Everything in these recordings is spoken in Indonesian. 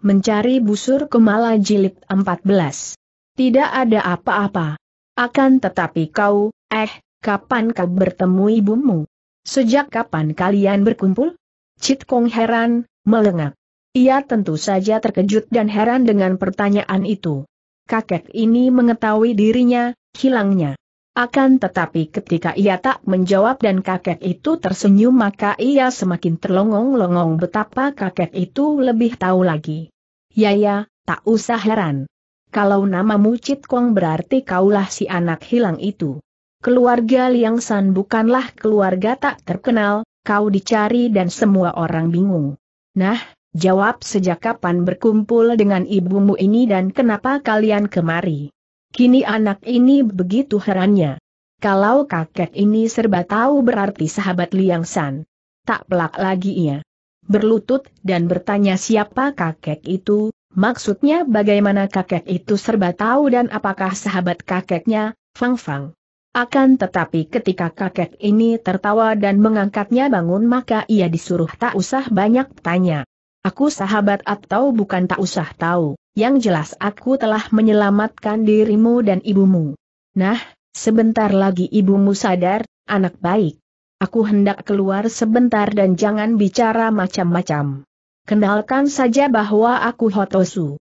mencari busur kemala jilid 14. Tidak ada apa-apa. Akan tetapi kau, eh, kapan kau bertemu ibumu? Sejak kapan kalian berkumpul? Cit Kong heran, melengak. Ia tentu saja terkejut dan heran dengan pertanyaan itu. Kakek ini mengetahui dirinya, hilangnya. Akan tetapi ketika ia tak menjawab dan kakek itu tersenyum maka ia semakin terlongong-longong betapa kakek itu lebih tahu lagi. Ya ya, tak usah heran. Kalau namamu Cit Kong berarti kaulah si anak hilang itu. Keluarga Liang San bukanlah keluarga tak terkenal, kau dicari dan semua orang bingung. Nah, jawab sejak kapan berkumpul dengan ibumu ini dan kenapa kalian kemari? Kini anak ini begitu herannya. Kalau kakek ini serba tahu berarti sahabat Liang San. Tak pelak lagi ia. Berlutut dan bertanya siapa kakek itu, maksudnya bagaimana kakek itu serba tahu dan apakah sahabat kakeknya, Fang Fang. Akan tetapi ketika kakek ini tertawa dan mengangkatnya bangun maka ia disuruh tak usah banyak tanya. Aku sahabat atau bukan tak usah tahu, yang jelas aku telah menyelamatkan dirimu dan ibumu. Nah, sebentar lagi ibumu sadar, anak baik. Aku hendak keluar sebentar dan jangan bicara macam-macam. Kenalkan saja bahwa aku Hotosu.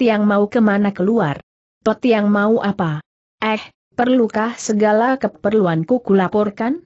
yang mau kemana keluar? yang mau apa? Eh, perlukah segala keperluanku kulaporkan?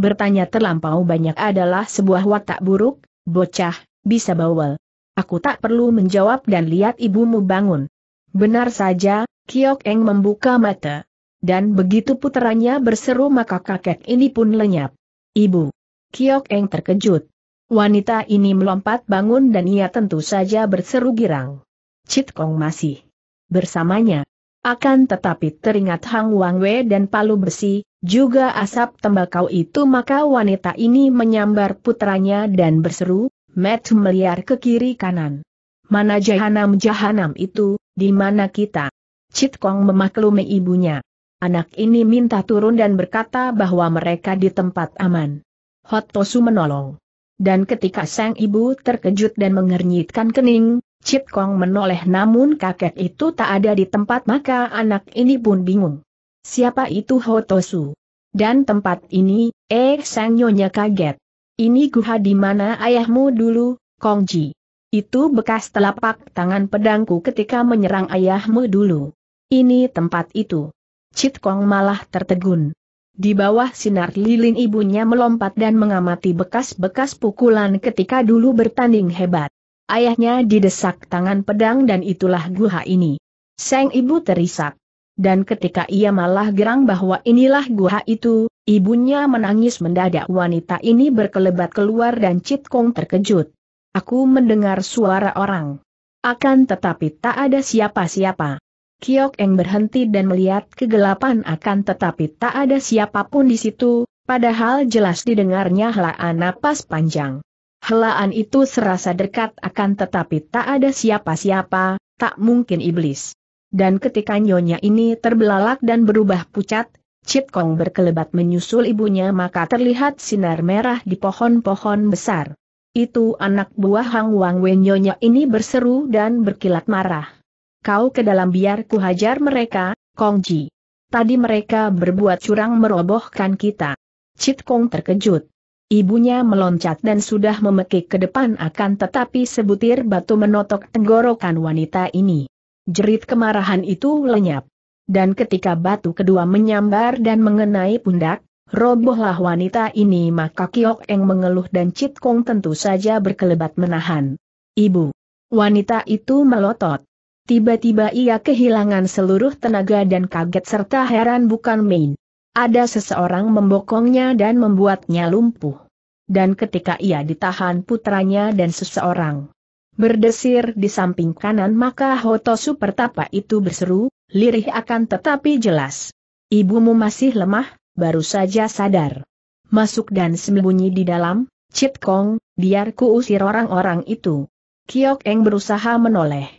Bertanya terlampau banyak adalah sebuah watak buruk, bocah, bisa bawel. Aku tak perlu menjawab dan lihat ibumu bangun. Benar saja, Kiok Eng membuka mata. Dan begitu puteranya berseru maka kakek ini pun lenyap. Ibu. Kiok Eng terkejut. Wanita ini melompat bangun dan ia tentu saja berseru girang. Cit Kong masih bersamanya. Akan tetapi teringat Hang Wang Wei dan palu besi, juga asap tembakau itu maka wanita ini menyambar putranya dan berseru, Matt meliar ke kiri kanan. Mana jahanam-jahanam itu, di mana kita? Chit Kong memaklumi ibunya. Anak ini minta turun dan berkata bahwa mereka di tempat aman. Hot Tosu menolong. Dan ketika sang ibu terkejut dan mengernyitkan kening, Chit Kong menoleh namun kakek itu tak ada di tempat maka anak ini pun bingung. Siapa itu Hotosu? Dan tempat ini, eh sang nyonya kaget. Ini guha di mana ayahmu dulu, Kongji. Itu bekas telapak tangan pedangku ketika menyerang ayahmu dulu. Ini tempat itu. Cit Kong malah tertegun. Di bawah sinar lilin ibunya melompat dan mengamati bekas-bekas pukulan ketika dulu bertanding hebat. Ayahnya didesak tangan pedang dan itulah guha ini. Seng ibu terisak. Dan ketika ia malah gerang bahwa inilah guha itu, Ibunya menangis mendadak wanita ini berkelebat keluar dan Cit Kong terkejut. Aku mendengar suara orang. Akan tetapi tak ada siapa-siapa. Kiok Eng berhenti dan melihat kegelapan akan tetapi tak ada siapapun di situ, padahal jelas didengarnya helaan napas panjang. Helaan itu serasa dekat akan tetapi tak ada siapa-siapa, tak mungkin iblis. Dan ketika nyonya ini terbelalak dan berubah pucat, Chit Kong berkelebat menyusul ibunya maka terlihat sinar merah di pohon-pohon besar. Itu anak buah Hang Wang Wenyonya ini berseru dan berkilat marah. Kau ke dalam biar ku hajar mereka, Kong Ji. Tadi mereka berbuat curang merobohkan kita. Chit Kong terkejut. Ibunya meloncat dan sudah memekik ke depan akan tetapi sebutir batu menotok tenggorokan wanita ini. Jerit kemarahan itu lenyap. Dan ketika batu kedua menyambar dan mengenai pundak, robohlah wanita ini maka Kiok Eng mengeluh dan Cit Kong tentu saja berkelebat menahan. Ibu. Wanita itu melotot. Tiba-tiba ia kehilangan seluruh tenaga dan kaget serta heran bukan main. Ada seseorang membokongnya dan membuatnya lumpuh. Dan ketika ia ditahan putranya dan seseorang berdesir di samping kanan maka Hotosu Pertapa itu berseru, lirih akan tetapi jelas. Ibumu masih lemah, baru saja sadar. Masuk dan sembunyi di dalam, Cit Kong, biar ku usir orang-orang itu. Kiok Eng berusaha menoleh.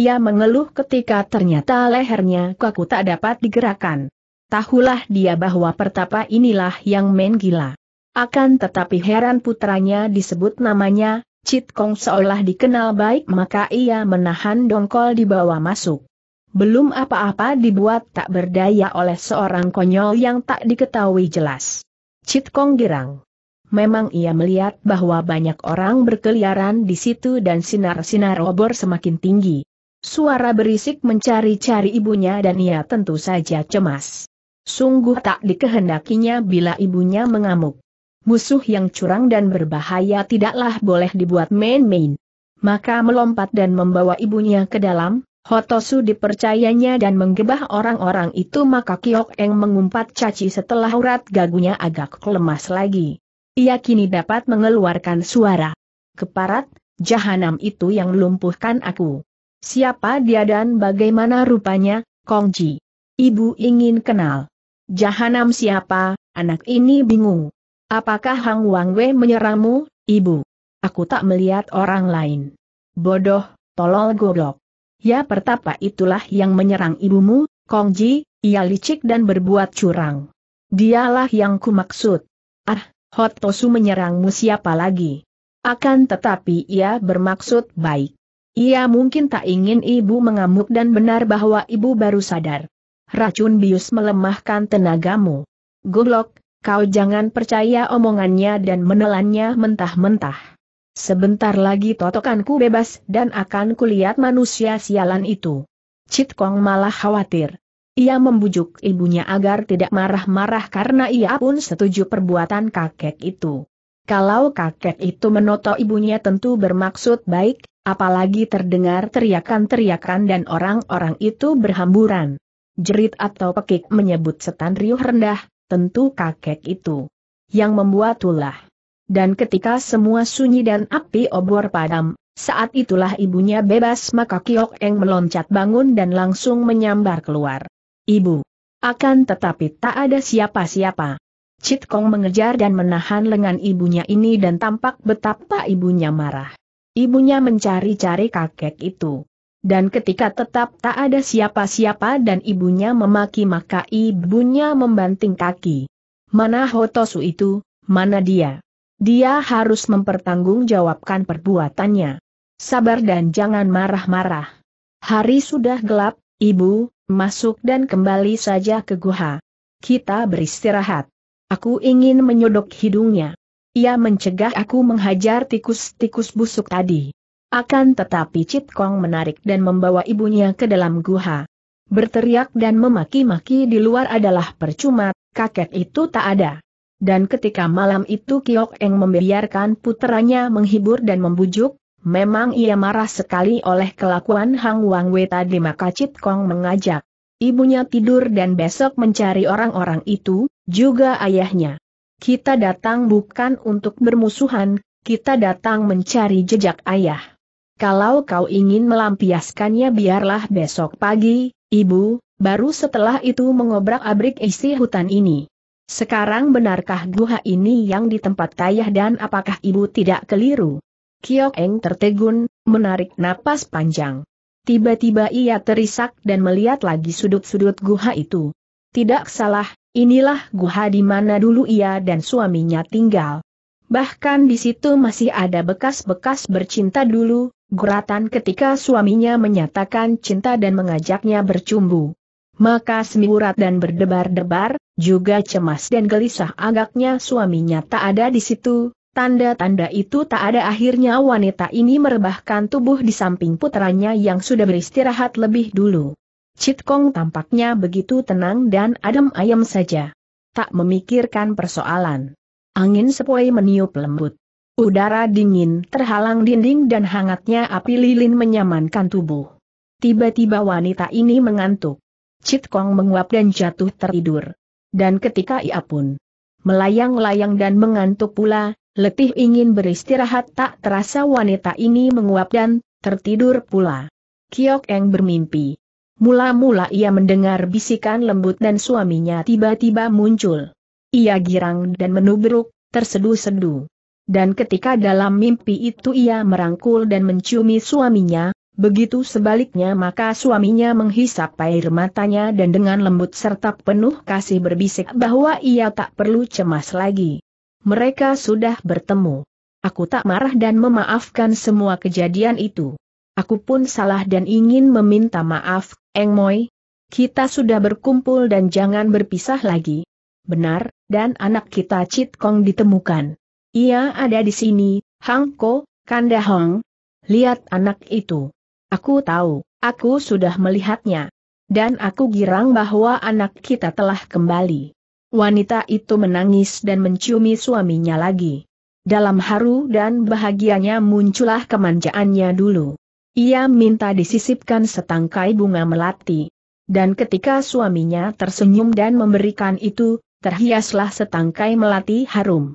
Ia mengeluh ketika ternyata lehernya kaku tak dapat digerakkan. Tahulah dia bahwa pertapa inilah yang main gila. Akan tetapi heran putranya disebut namanya, Cit Kong seolah dikenal baik maka ia menahan dongkol di bawah masuk belum apa-apa dibuat tak berdaya oleh seorang konyol yang tak diketahui jelas. Cit Kong girang. Memang ia melihat bahwa banyak orang berkeliaran di situ dan sinar-sinar obor semakin tinggi. Suara berisik mencari-cari ibunya dan ia tentu saja cemas. Sungguh tak dikehendakinya bila ibunya mengamuk. Musuh yang curang dan berbahaya tidaklah boleh dibuat main-main. Maka melompat dan membawa ibunya ke dalam, Hotosu dipercayanya dan menggebah orang-orang itu maka Kiok Eng mengumpat caci setelah urat gagunya agak lemas lagi. Ia kini dapat mengeluarkan suara. Keparat, jahanam itu yang lumpuhkan aku. Siapa dia dan bagaimana rupanya, Kongji? Ibu ingin kenal. Jahanam siapa, anak ini bingung. Apakah Hang Wang Wei menyerangmu, ibu? Aku tak melihat orang lain. Bodoh, tolol goblok. Ya pertapa itulah yang menyerang ibumu, Kongji, ia licik dan berbuat curang. Dialah yang kumaksud. Ah, Hotosu menyerangmu siapa lagi? Akan tetapi ia bermaksud baik. Ia mungkin tak ingin ibu mengamuk dan benar bahwa ibu baru sadar. Racun bius melemahkan tenagamu. Goblok, kau jangan percaya omongannya dan menelannya mentah-mentah. Sebentar lagi totokanku bebas dan akan kulihat manusia sialan itu. Cit Kong malah khawatir. Ia membujuk ibunya agar tidak marah-marah karena ia pun setuju perbuatan kakek itu. Kalau kakek itu menoto ibunya tentu bermaksud baik, apalagi terdengar teriakan-teriakan dan orang-orang itu berhamburan. Jerit atau pekik menyebut setan riuh rendah, tentu kakek itu. Yang membuat tulah dan ketika semua sunyi dan api obor padam, saat itulah ibunya bebas maka Kiok Eng meloncat bangun dan langsung menyambar keluar. Ibu. Akan tetapi tak ada siapa-siapa. Chit Kong mengejar dan menahan lengan ibunya ini dan tampak betapa ibunya marah. Ibunya mencari-cari kakek itu. Dan ketika tetap tak ada siapa-siapa dan ibunya memaki maka ibunya membanting kaki. Mana Hotosu itu, mana dia? Dia harus mempertanggungjawabkan perbuatannya. Sabar dan jangan marah-marah. Hari sudah gelap, ibu, masuk dan kembali saja ke guha. Kita beristirahat. Aku ingin menyodok hidungnya. Ia mencegah aku menghajar tikus-tikus busuk tadi. Akan tetapi Cip Kong menarik dan membawa ibunya ke dalam guha. Berteriak dan memaki-maki di luar adalah percuma, kakek itu tak ada. Dan ketika malam itu Kiok Eng membiarkan putranya menghibur dan membujuk, memang ia marah sekali oleh kelakuan Hang Wang Wei tadi maka Cit Kong mengajak. Ibunya tidur dan besok mencari orang-orang itu, juga ayahnya. Kita datang bukan untuk bermusuhan, kita datang mencari jejak ayah. Kalau kau ingin melampiaskannya biarlah besok pagi, ibu, baru setelah itu mengobrak-abrik isi hutan ini. Sekarang benarkah guha ini yang di tempat ayah dan apakah ibu tidak keliru? Kiok Eng tertegun, menarik napas panjang. Tiba-tiba ia terisak dan melihat lagi sudut-sudut guha itu. Tidak salah, inilah guha di mana dulu ia dan suaminya tinggal. Bahkan di situ masih ada bekas-bekas bercinta dulu, guratan ketika suaminya menyatakan cinta dan mengajaknya bercumbu. Maka semiurat dan berdebar-debar, juga cemas dan gelisah agaknya suaminya tak ada di situ, Tanda-tanda itu tak ada akhirnya wanita ini merebahkan tubuh di samping putranya yang sudah beristirahat lebih dulu. Citkong tampaknya begitu tenang dan adem ayem saja. Tak memikirkan persoalan. Angin sepoi meniup lembut. Udara dingin terhalang dinding dan hangatnya api lilin menyamankan tubuh. Tiba-tiba wanita ini mengantuk. Cit Kong menguap dan jatuh tertidur. Dan ketika ia pun melayang-layang dan mengantuk pula, letih ingin beristirahat tak terasa wanita ini menguap dan tertidur pula. Kiok Eng bermimpi. Mula-mula ia mendengar bisikan lembut dan suaminya tiba-tiba muncul. Ia girang dan menubruk, tersedu-sedu. Dan ketika dalam mimpi itu ia merangkul dan menciumi suaminya, Begitu sebaliknya maka suaminya menghisap air matanya dan dengan lembut serta penuh kasih berbisik bahwa ia tak perlu cemas lagi. Mereka sudah bertemu. Aku tak marah dan memaafkan semua kejadian itu. Aku pun salah dan ingin meminta maaf, Eng Moi. Kita sudah berkumpul dan jangan berpisah lagi. Benar, dan anak kita Chit Kong ditemukan. Ia ada di sini, Hang Ko, Kanda Hong. Lihat anak itu. Aku tahu, aku sudah melihatnya. Dan aku girang bahwa anak kita telah kembali. Wanita itu menangis dan menciumi suaminya lagi. Dalam haru dan bahagianya muncullah kemanjaannya dulu. Ia minta disisipkan setangkai bunga melati. Dan ketika suaminya tersenyum dan memberikan itu, terhiaslah setangkai melati harum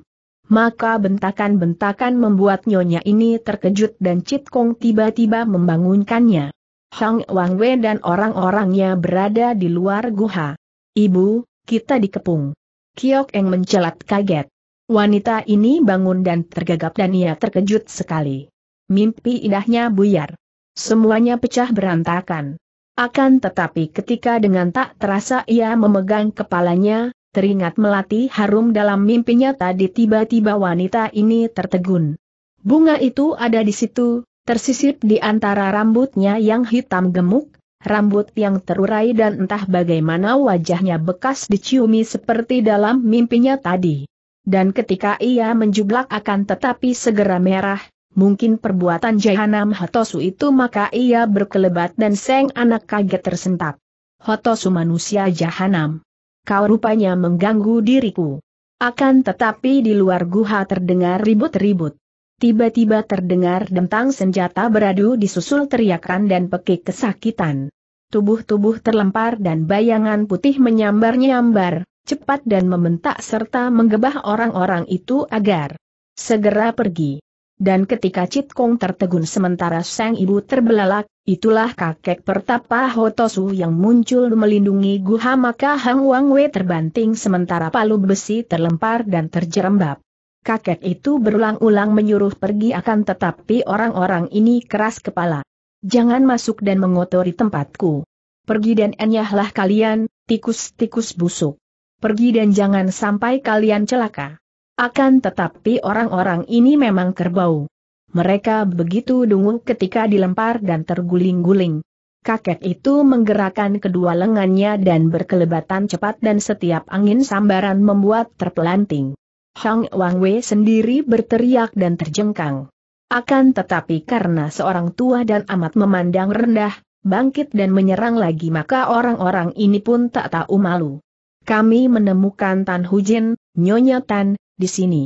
maka bentakan-bentakan membuat nyonya ini terkejut dan Cit Kong tiba-tiba membangunkannya. Hang Wang Wei dan orang-orangnya berada di luar guha. Ibu, kita dikepung. Kiok Eng mencelat kaget. Wanita ini bangun dan tergagap dan ia terkejut sekali. Mimpi indahnya buyar. Semuanya pecah berantakan. Akan tetapi ketika dengan tak terasa ia memegang kepalanya, Teringat melati harum dalam mimpinya tadi tiba-tiba wanita ini tertegun. Bunga itu ada di situ, tersisip di antara rambutnya yang hitam gemuk, rambut yang terurai dan entah bagaimana wajahnya bekas diciumi seperti dalam mimpinya tadi. Dan ketika ia menjublak akan tetapi segera merah, mungkin perbuatan Jahanam Hotosu itu maka ia berkelebat dan seng anak kaget tersentak. Hotosu manusia Jahanam kau rupanya mengganggu diriku. Akan tetapi di luar guha terdengar ribut-ribut. Tiba-tiba terdengar dentang senjata beradu disusul teriakan dan pekik kesakitan. Tubuh-tubuh terlempar dan bayangan putih menyambar-nyambar, cepat dan membentak serta menggebah orang-orang itu agar segera pergi dan ketika Cit Kong tertegun sementara sang ibu terbelalak, itulah kakek pertapa Hotosu yang muncul melindungi Guha maka Hang Wang Wei terbanting sementara palu besi terlempar dan terjerembab. Kakek itu berulang-ulang menyuruh pergi akan tetapi orang-orang ini keras kepala. Jangan masuk dan mengotori tempatku. Pergi dan enyahlah kalian, tikus-tikus busuk. Pergi dan jangan sampai kalian celaka. Akan tetapi orang-orang ini memang kerbau. Mereka begitu dungu ketika dilempar dan terguling-guling. Kakek itu menggerakkan kedua lengannya dan berkelebatan cepat dan setiap angin sambaran membuat terpelanting. Hang Wang Wei sendiri berteriak dan terjengkang. Akan tetapi karena seorang tua dan amat memandang rendah, bangkit dan menyerang lagi maka orang-orang ini pun tak tahu malu. Kami menemukan Tan Hujin, Nyonya Tan, di sini.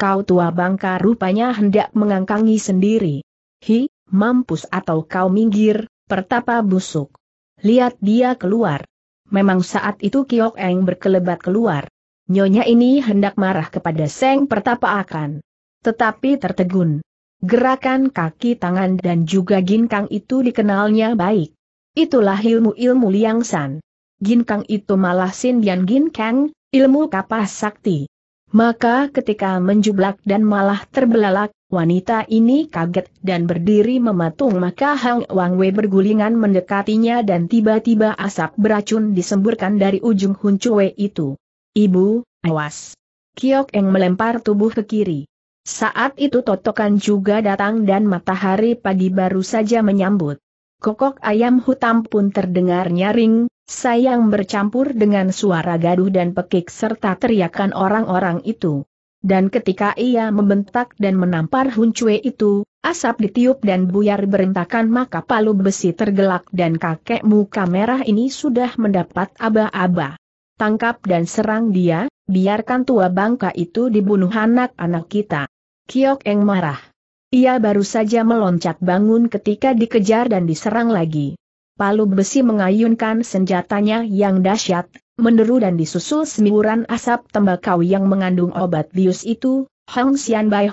Kau tua bangka rupanya hendak mengangkangi sendiri. Hi, mampus atau kau minggir, pertapa busuk. Lihat dia keluar. Memang saat itu Kiok Eng berkelebat keluar. Nyonya ini hendak marah kepada Seng Pertapa akan. Tetapi tertegun. Gerakan kaki tangan dan juga ginkang itu dikenalnya baik. Itulah ilmu-ilmu Liang San. Ginkang itu malah Sindian Ginkang, ilmu kapas sakti. Maka ketika menjublak dan malah terbelalak, wanita ini kaget dan berdiri mematung maka Hang Wang Wei bergulingan mendekatinya dan tiba-tiba asap beracun disemburkan dari ujung Huncuwe itu. Ibu, awas! Kiok Eng melempar tubuh ke kiri. Saat itu totokan juga datang dan matahari pagi baru saja menyambut. Kokok ayam hutam pun terdengar nyaring, sayang bercampur dengan suara gaduh dan pekik serta teriakan orang-orang itu. Dan ketika ia membentak dan menampar Huncue itu, asap ditiup dan buyar berentakan maka palu besi tergelak dan kakek muka merah ini sudah mendapat aba-aba. Tangkap dan serang dia, biarkan tua bangka itu dibunuh anak-anak kita. Kiok Eng marah. Ia baru saja meloncat bangun ketika dikejar dan diserang lagi. Palu besi mengayunkan senjatanya yang dahsyat, meneru dan disusul semburan asap tembakau yang mengandung obat bius itu, Hong Xian Bai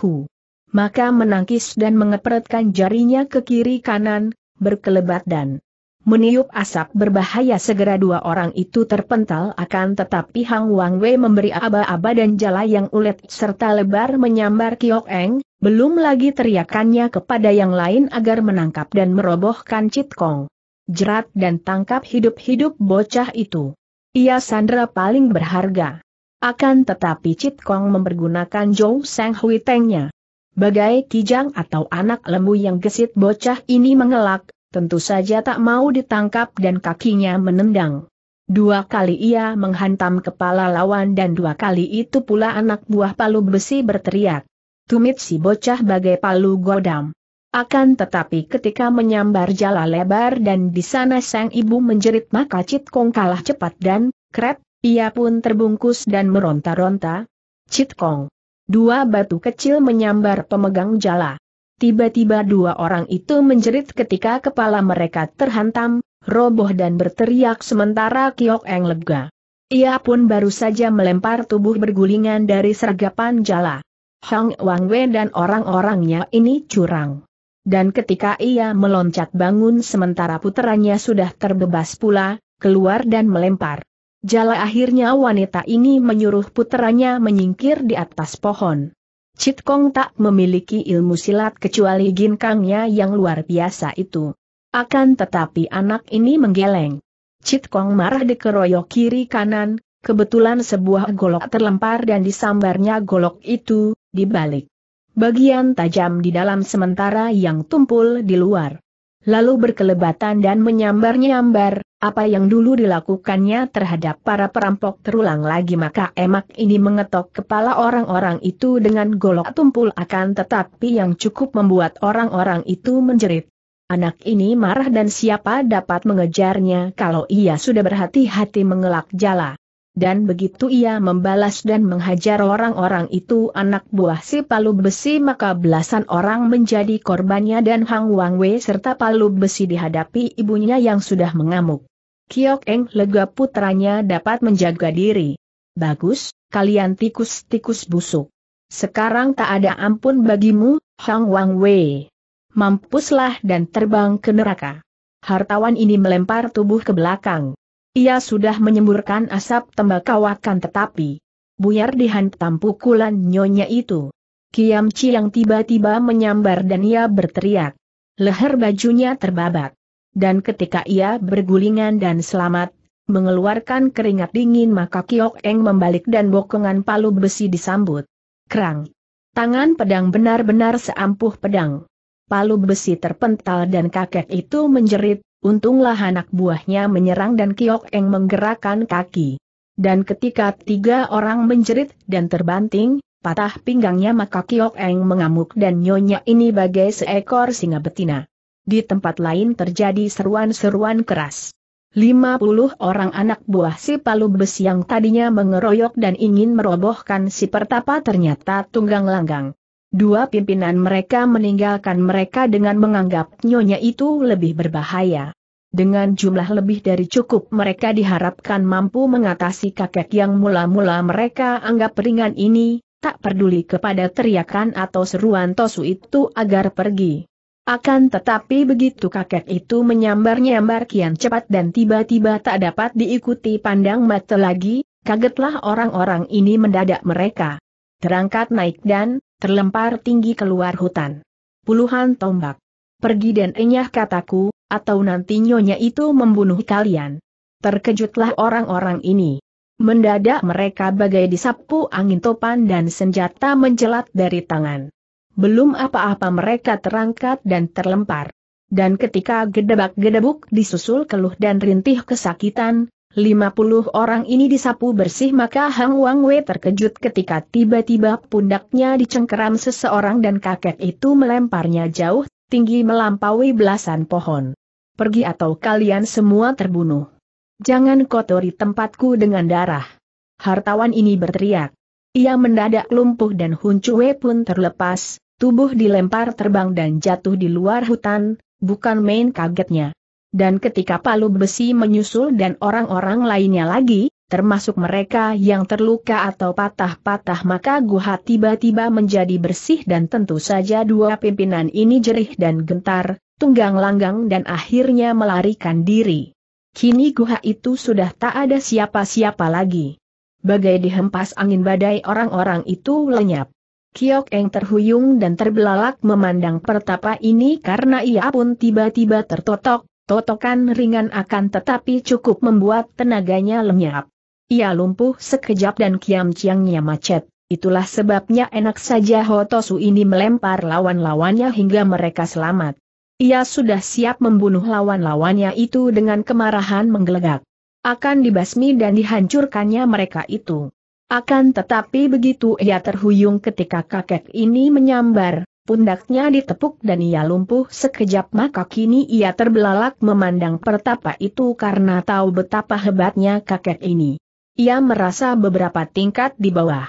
Maka menangkis dan mengepretkan jarinya ke kiri kanan, berkelebat dan meniup asap berbahaya segera dua orang itu terpental akan tetapi Hang Wang Wei memberi aba-aba dan jala yang ulet serta lebar menyambar Kiok Eng, belum lagi teriakannya kepada yang lain agar menangkap dan merobohkan Cit Kong jerat dan tangkap hidup-hidup bocah itu. Ia sandera paling berharga. Akan tetapi Chit Kong mempergunakan Zhou Seng Hui Tengnya. Bagai kijang atau anak lembu yang gesit bocah ini mengelak, tentu saja tak mau ditangkap dan kakinya menendang. Dua kali ia menghantam kepala lawan dan dua kali itu pula anak buah palu besi berteriak. Tumit si bocah bagai palu godam. Akan tetapi ketika menyambar jala lebar dan di sana sang ibu menjerit maka Cit Kong kalah cepat dan, krep, ia pun terbungkus dan meronta-ronta. Cit Kong. Dua batu kecil menyambar pemegang jala. Tiba-tiba dua orang itu menjerit ketika kepala mereka terhantam, roboh dan berteriak sementara Kiok Eng lega. Ia pun baru saja melempar tubuh bergulingan dari sergapan jala. Hang Wang Wei dan orang-orangnya ini curang dan ketika ia meloncat bangun sementara puteranya sudah terbebas pula, keluar dan melempar. Jala akhirnya wanita ini menyuruh puteranya menyingkir di atas pohon. Cit Kong tak memiliki ilmu silat kecuali ginkangnya yang luar biasa itu. Akan tetapi anak ini menggeleng. Cit Kong marah dikeroyok kiri kanan, kebetulan sebuah golok terlempar dan disambarnya golok itu, dibalik bagian tajam di dalam sementara yang tumpul di luar. Lalu berkelebatan dan menyambar-nyambar, apa yang dulu dilakukannya terhadap para perampok terulang lagi maka emak ini mengetok kepala orang-orang itu dengan golok tumpul akan tetapi yang cukup membuat orang-orang itu menjerit. Anak ini marah dan siapa dapat mengejarnya kalau ia sudah berhati-hati mengelak jala dan begitu ia membalas dan menghajar orang-orang itu anak buah si Palu Besi maka belasan orang menjadi korbannya dan Hang Wang Wei serta Palu Besi dihadapi ibunya yang sudah mengamuk. Kiok Eng lega putranya dapat menjaga diri. Bagus, kalian tikus-tikus busuk. Sekarang tak ada ampun bagimu, Hang Wang Wei. Mampuslah dan terbang ke neraka. Hartawan ini melempar tubuh ke belakang. Ia sudah menyemburkan asap tembakau akan tetapi buyar dihantam pukulan nyonya itu. Kiam Chi yang tiba-tiba menyambar dan ia berteriak. Leher bajunya terbabat. Dan ketika ia bergulingan dan selamat, mengeluarkan keringat dingin maka Kiok Eng membalik dan bokongan palu besi disambut. Kerang. Tangan pedang benar-benar seampuh pedang. Palu besi terpental dan kakek itu menjerit, untunglah anak buahnya menyerang dan Kiok Eng menggerakkan kaki. Dan ketika tiga orang menjerit dan terbanting, patah pinggangnya maka Kiok Eng mengamuk dan nyonya ini bagai seekor singa betina. Di tempat lain terjadi seruan-seruan keras. Lima puluh orang anak buah si palu besi yang tadinya mengeroyok dan ingin merobohkan si pertapa ternyata tunggang langgang. Dua pimpinan mereka meninggalkan mereka dengan menganggap nyonya itu lebih berbahaya. Dengan jumlah lebih dari cukup mereka diharapkan mampu mengatasi kakek yang mula-mula mereka anggap ringan ini, tak peduli kepada teriakan atau seruan Tosu itu agar pergi. Akan tetapi begitu kakek itu menyambar-nyambar kian cepat dan tiba-tiba tak dapat diikuti pandang mata lagi, kagetlah orang-orang ini mendadak mereka. Terangkat naik dan, terlempar tinggi keluar hutan. Puluhan tombak. Pergi dan enyah kataku, atau nanti nyonya itu membunuh kalian. Terkejutlah orang-orang ini. Mendadak mereka bagai disapu angin topan dan senjata menjelat dari tangan. Belum apa-apa mereka terangkat dan terlempar. Dan ketika gedebak-gedebuk disusul keluh dan rintih kesakitan, 50 orang ini disapu bersih maka Hang Wang Wei terkejut ketika tiba-tiba pundaknya dicengkeram seseorang dan kakek itu melemparnya jauh, tinggi melampaui belasan pohon. Pergi atau kalian semua terbunuh. Jangan kotori tempatku dengan darah. Hartawan ini berteriak. Ia mendadak lumpuh dan Hun Wei pun terlepas, tubuh dilempar terbang dan jatuh di luar hutan, bukan main kagetnya dan ketika palu besi menyusul dan orang-orang lainnya lagi, termasuk mereka yang terluka atau patah-patah maka Guha tiba-tiba menjadi bersih dan tentu saja dua pimpinan ini jerih dan gentar, tunggang langgang dan akhirnya melarikan diri. Kini Guha itu sudah tak ada siapa-siapa lagi. Bagai dihempas angin badai orang-orang itu lenyap. Kiok Eng terhuyung dan terbelalak memandang pertapa ini karena ia pun tiba-tiba tertotok, Totokan ringan akan tetapi cukup membuat tenaganya lenyap. Ia lumpuh sekejap dan kiam ciangnya macet. Itulah sebabnya enak saja Hotosu ini melempar lawan-lawannya hingga mereka selamat. Ia sudah siap membunuh lawan-lawannya itu dengan kemarahan menggelegak. Akan dibasmi dan dihancurkannya mereka itu. Akan tetapi begitu ia terhuyung ketika kakek ini menyambar, pundaknya ditepuk dan ia lumpuh sekejap maka kini ia terbelalak memandang pertapa itu karena tahu betapa hebatnya kakek ini. Ia merasa beberapa tingkat di bawah.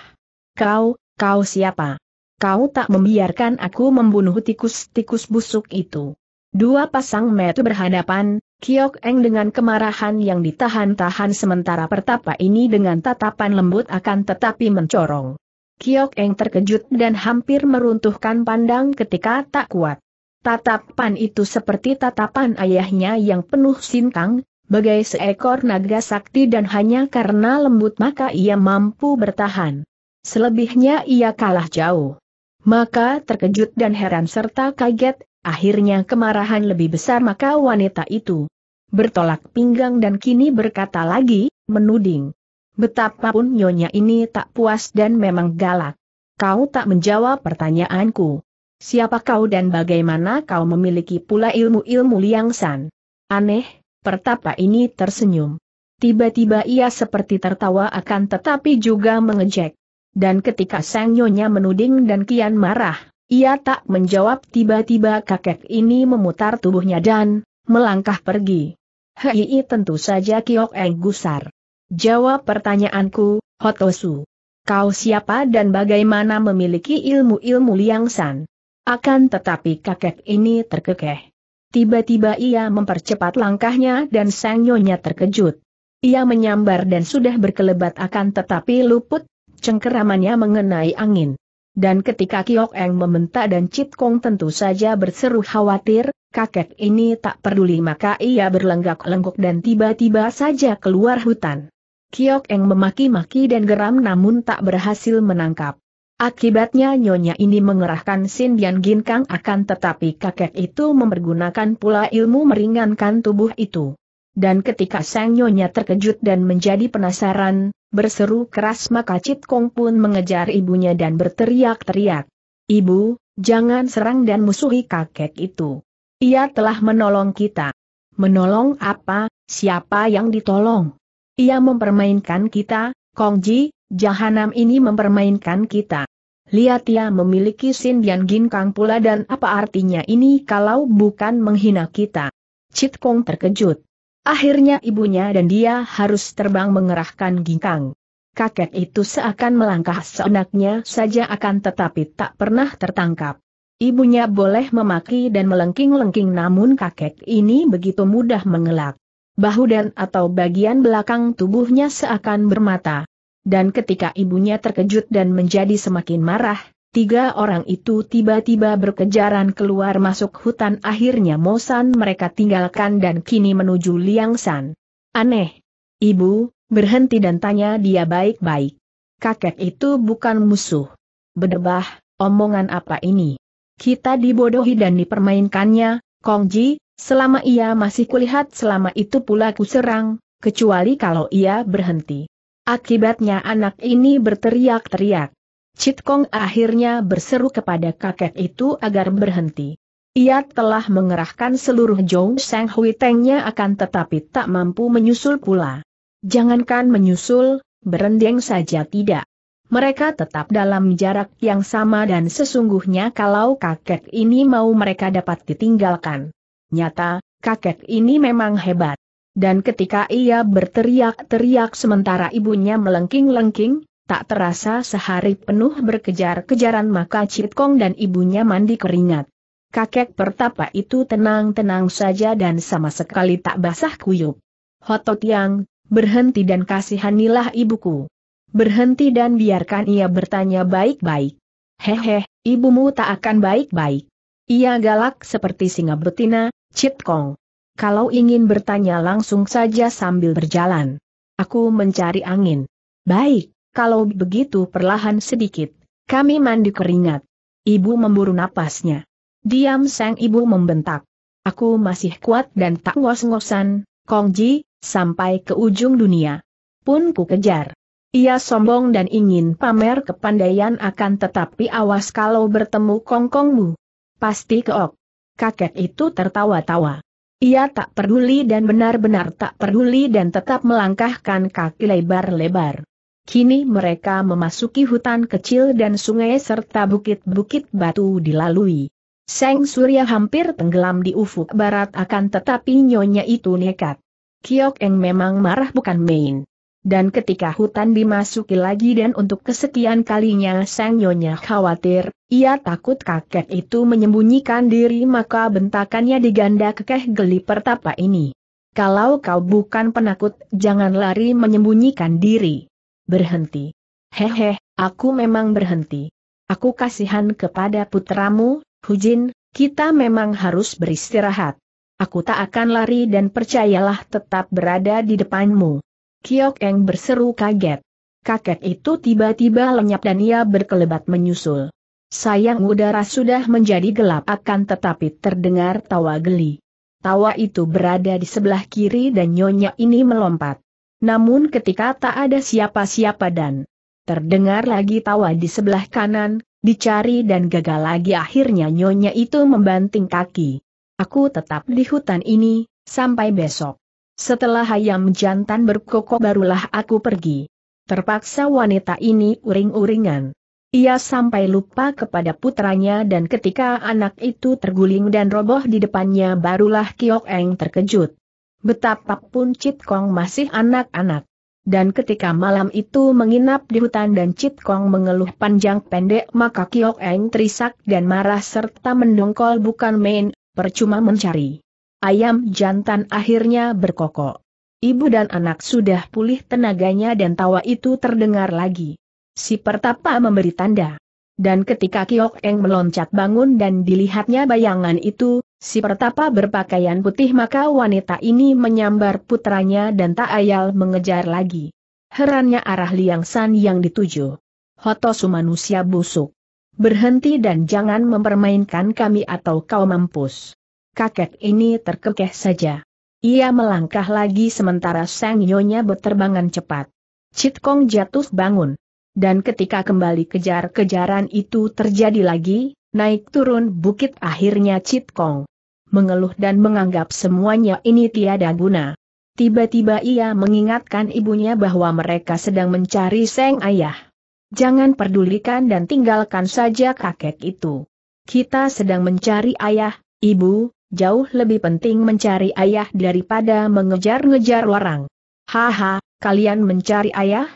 Kau, kau siapa? Kau tak membiarkan aku membunuh tikus-tikus busuk itu. Dua pasang mata berhadapan, Kiok Eng dengan kemarahan yang ditahan-tahan sementara pertapa ini dengan tatapan lembut akan tetapi mencorong. Kiok Eng terkejut dan hampir meruntuhkan pandang ketika tak kuat. Tatapan itu seperti tatapan ayahnya yang penuh sintang, bagai seekor naga sakti dan hanya karena lembut maka ia mampu bertahan. Selebihnya ia kalah jauh. Maka terkejut dan heran serta kaget, akhirnya kemarahan lebih besar maka wanita itu bertolak pinggang dan kini berkata lagi, menuding. Betapapun nyonya ini tak puas dan memang galak. Kau tak menjawab pertanyaanku. Siapa kau dan bagaimana kau memiliki pula ilmu-ilmu liang san? Aneh, pertapa ini tersenyum. Tiba-tiba ia seperti tertawa akan tetapi juga mengejek. Dan ketika sang nyonya menuding dan kian marah, ia tak menjawab tiba-tiba kakek ini memutar tubuhnya dan melangkah pergi. Hei tentu saja Kiok Eng gusar. Jawab pertanyaanku, Hotosu. Kau siapa dan bagaimana memiliki ilmu-ilmu liangsan? Akan tetapi kakek ini terkekeh. Tiba-tiba ia mempercepat langkahnya dan sang nyonya terkejut. Ia menyambar dan sudah berkelebat akan tetapi luput, cengkeramannya mengenai angin. Dan ketika Kiok Eng membentak dan Chit Kong tentu saja berseru khawatir, kakek ini tak peduli maka ia berlenggak-lenggok dan tiba-tiba saja keluar hutan. Kiok Eng memaki-maki dan geram namun tak berhasil menangkap. Akibatnya Nyonya ini mengerahkan Sin Sindian Ginkang akan tetapi kakek itu mempergunakan pula ilmu meringankan tubuh itu. Dan ketika sang Nyonya terkejut dan menjadi penasaran, berseru keras maka Cit Kong pun mengejar ibunya dan berteriak-teriak. Ibu, jangan serang dan musuhi kakek itu. Ia telah menolong kita. Menolong apa, siapa yang ditolong? Ia mempermainkan kita, Kong Ji. jahanam ini mempermainkan kita. Lihat ia memiliki Sindian Ginkang pula dan apa artinya ini kalau bukan menghina kita. Cit Kong terkejut. Akhirnya ibunya dan dia harus terbang mengerahkan Ginkang. Kakek itu seakan melangkah seenaknya saja akan tetapi tak pernah tertangkap. Ibunya boleh memaki dan melengking-lengking namun kakek ini begitu mudah mengelak bahu dan atau bagian belakang tubuhnya seakan bermata. Dan ketika ibunya terkejut dan menjadi semakin marah, tiga orang itu tiba-tiba berkejaran keluar masuk hutan akhirnya Mosan mereka tinggalkan dan kini menuju Liangsan. Aneh. Ibu, berhenti dan tanya dia baik-baik. Kakek itu bukan musuh. Bedebah, omongan apa ini? Kita dibodohi dan dipermainkannya, Kongji, Selama ia masih kulihat selama itu pula serang, kecuali kalau ia berhenti. Akibatnya anak ini berteriak-teriak. Cit Kong akhirnya berseru kepada kakek itu agar berhenti. Ia telah mengerahkan seluruh Jong Sang Hui Tengnya akan tetapi tak mampu menyusul pula. Jangankan menyusul, berendeng saja tidak. Mereka tetap dalam jarak yang sama dan sesungguhnya kalau kakek ini mau mereka dapat ditinggalkan. Nyata, kakek ini memang hebat. Dan ketika ia berteriak-teriak sementara ibunya melengking-lengking, tak terasa sehari penuh berkejar-kejaran maka Citkong dan ibunya mandi keringat. Kakek pertapa itu tenang-tenang saja dan sama sekali tak basah kuyup. Hotot yang, berhenti dan kasihanilah ibuku. Berhenti dan biarkan ia bertanya baik-baik. Hehe, ibumu tak akan baik-baik. Ia galak seperti singa betina, Cit Kong. Kalau ingin bertanya langsung saja sambil berjalan. Aku mencari angin. Baik, kalau begitu perlahan sedikit, kami mandi keringat. Ibu memburu napasnya. Diam sang ibu membentak. Aku masih kuat dan tak ngos-ngosan, Kong Ji, sampai ke ujung dunia. Pun ku kejar. Ia sombong dan ingin pamer kepandaian akan tetapi awas kalau bertemu Kong kongkongmu. Pasti keok kakek itu tertawa-tawa. Ia tak peduli dan benar-benar tak peduli dan tetap melangkahkan kaki lebar-lebar. Kini mereka memasuki hutan kecil dan sungai serta bukit-bukit batu dilalui. Seng Surya hampir tenggelam di ufuk barat akan tetapi nyonya itu nekat. Kiok Eng memang marah bukan main. Dan ketika hutan dimasuki lagi dan untuk kesekian kalinya Sang Nyonya khawatir, ia takut kakek itu menyembunyikan diri maka bentakannya diganda kekeh geli pertapa ini. Kalau kau bukan penakut, jangan lari menyembunyikan diri. Berhenti. Hehe, aku memang berhenti. Aku kasihan kepada putramu, Hujin, kita memang harus beristirahat. Aku tak akan lari dan percayalah tetap berada di depanmu. Kiok Eng berseru kaget. Kakek itu tiba-tiba lenyap dan ia berkelebat menyusul. Sayang udara sudah menjadi gelap akan tetapi terdengar tawa geli. Tawa itu berada di sebelah kiri dan nyonya ini melompat. Namun ketika tak ada siapa-siapa dan terdengar lagi tawa di sebelah kanan, dicari dan gagal lagi akhirnya nyonya itu membanting kaki. Aku tetap di hutan ini, sampai besok. Setelah ayam jantan berkokok barulah aku pergi. Terpaksa wanita ini uring-uringan. Ia sampai lupa kepada putranya dan ketika anak itu terguling dan roboh di depannya barulah Kiok Eng terkejut. Betapapun Cit Kong masih anak-anak. Dan ketika malam itu menginap di hutan dan Cit Kong mengeluh panjang pendek maka Kiok Eng terisak dan marah serta mendongkol bukan main, percuma mencari. Ayam jantan akhirnya berkokok. Ibu dan anak sudah pulih tenaganya dan tawa itu terdengar lagi. Si pertapa memberi tanda. Dan ketika Kiok Eng meloncat bangun dan dilihatnya bayangan itu, si pertapa berpakaian putih maka wanita ini menyambar putranya dan tak ayal mengejar lagi. Herannya arah Liang San yang dituju. Hotosu manusia busuk. Berhenti dan jangan mempermainkan kami atau kau mampus kakek ini terkekeh saja. Ia melangkah lagi sementara sang nyonya berterbangan cepat. Cit Kong jatuh bangun. Dan ketika kembali kejar-kejaran itu terjadi lagi, naik turun bukit akhirnya Cit Kong. Mengeluh dan menganggap semuanya ini tiada guna. Tiba-tiba ia mengingatkan ibunya bahwa mereka sedang mencari sang Ayah. Jangan pedulikan dan tinggalkan saja kakek itu. Kita sedang mencari ayah, ibu, jauh lebih penting mencari ayah daripada mengejar-ngejar orang. Haha, kalian mencari ayah?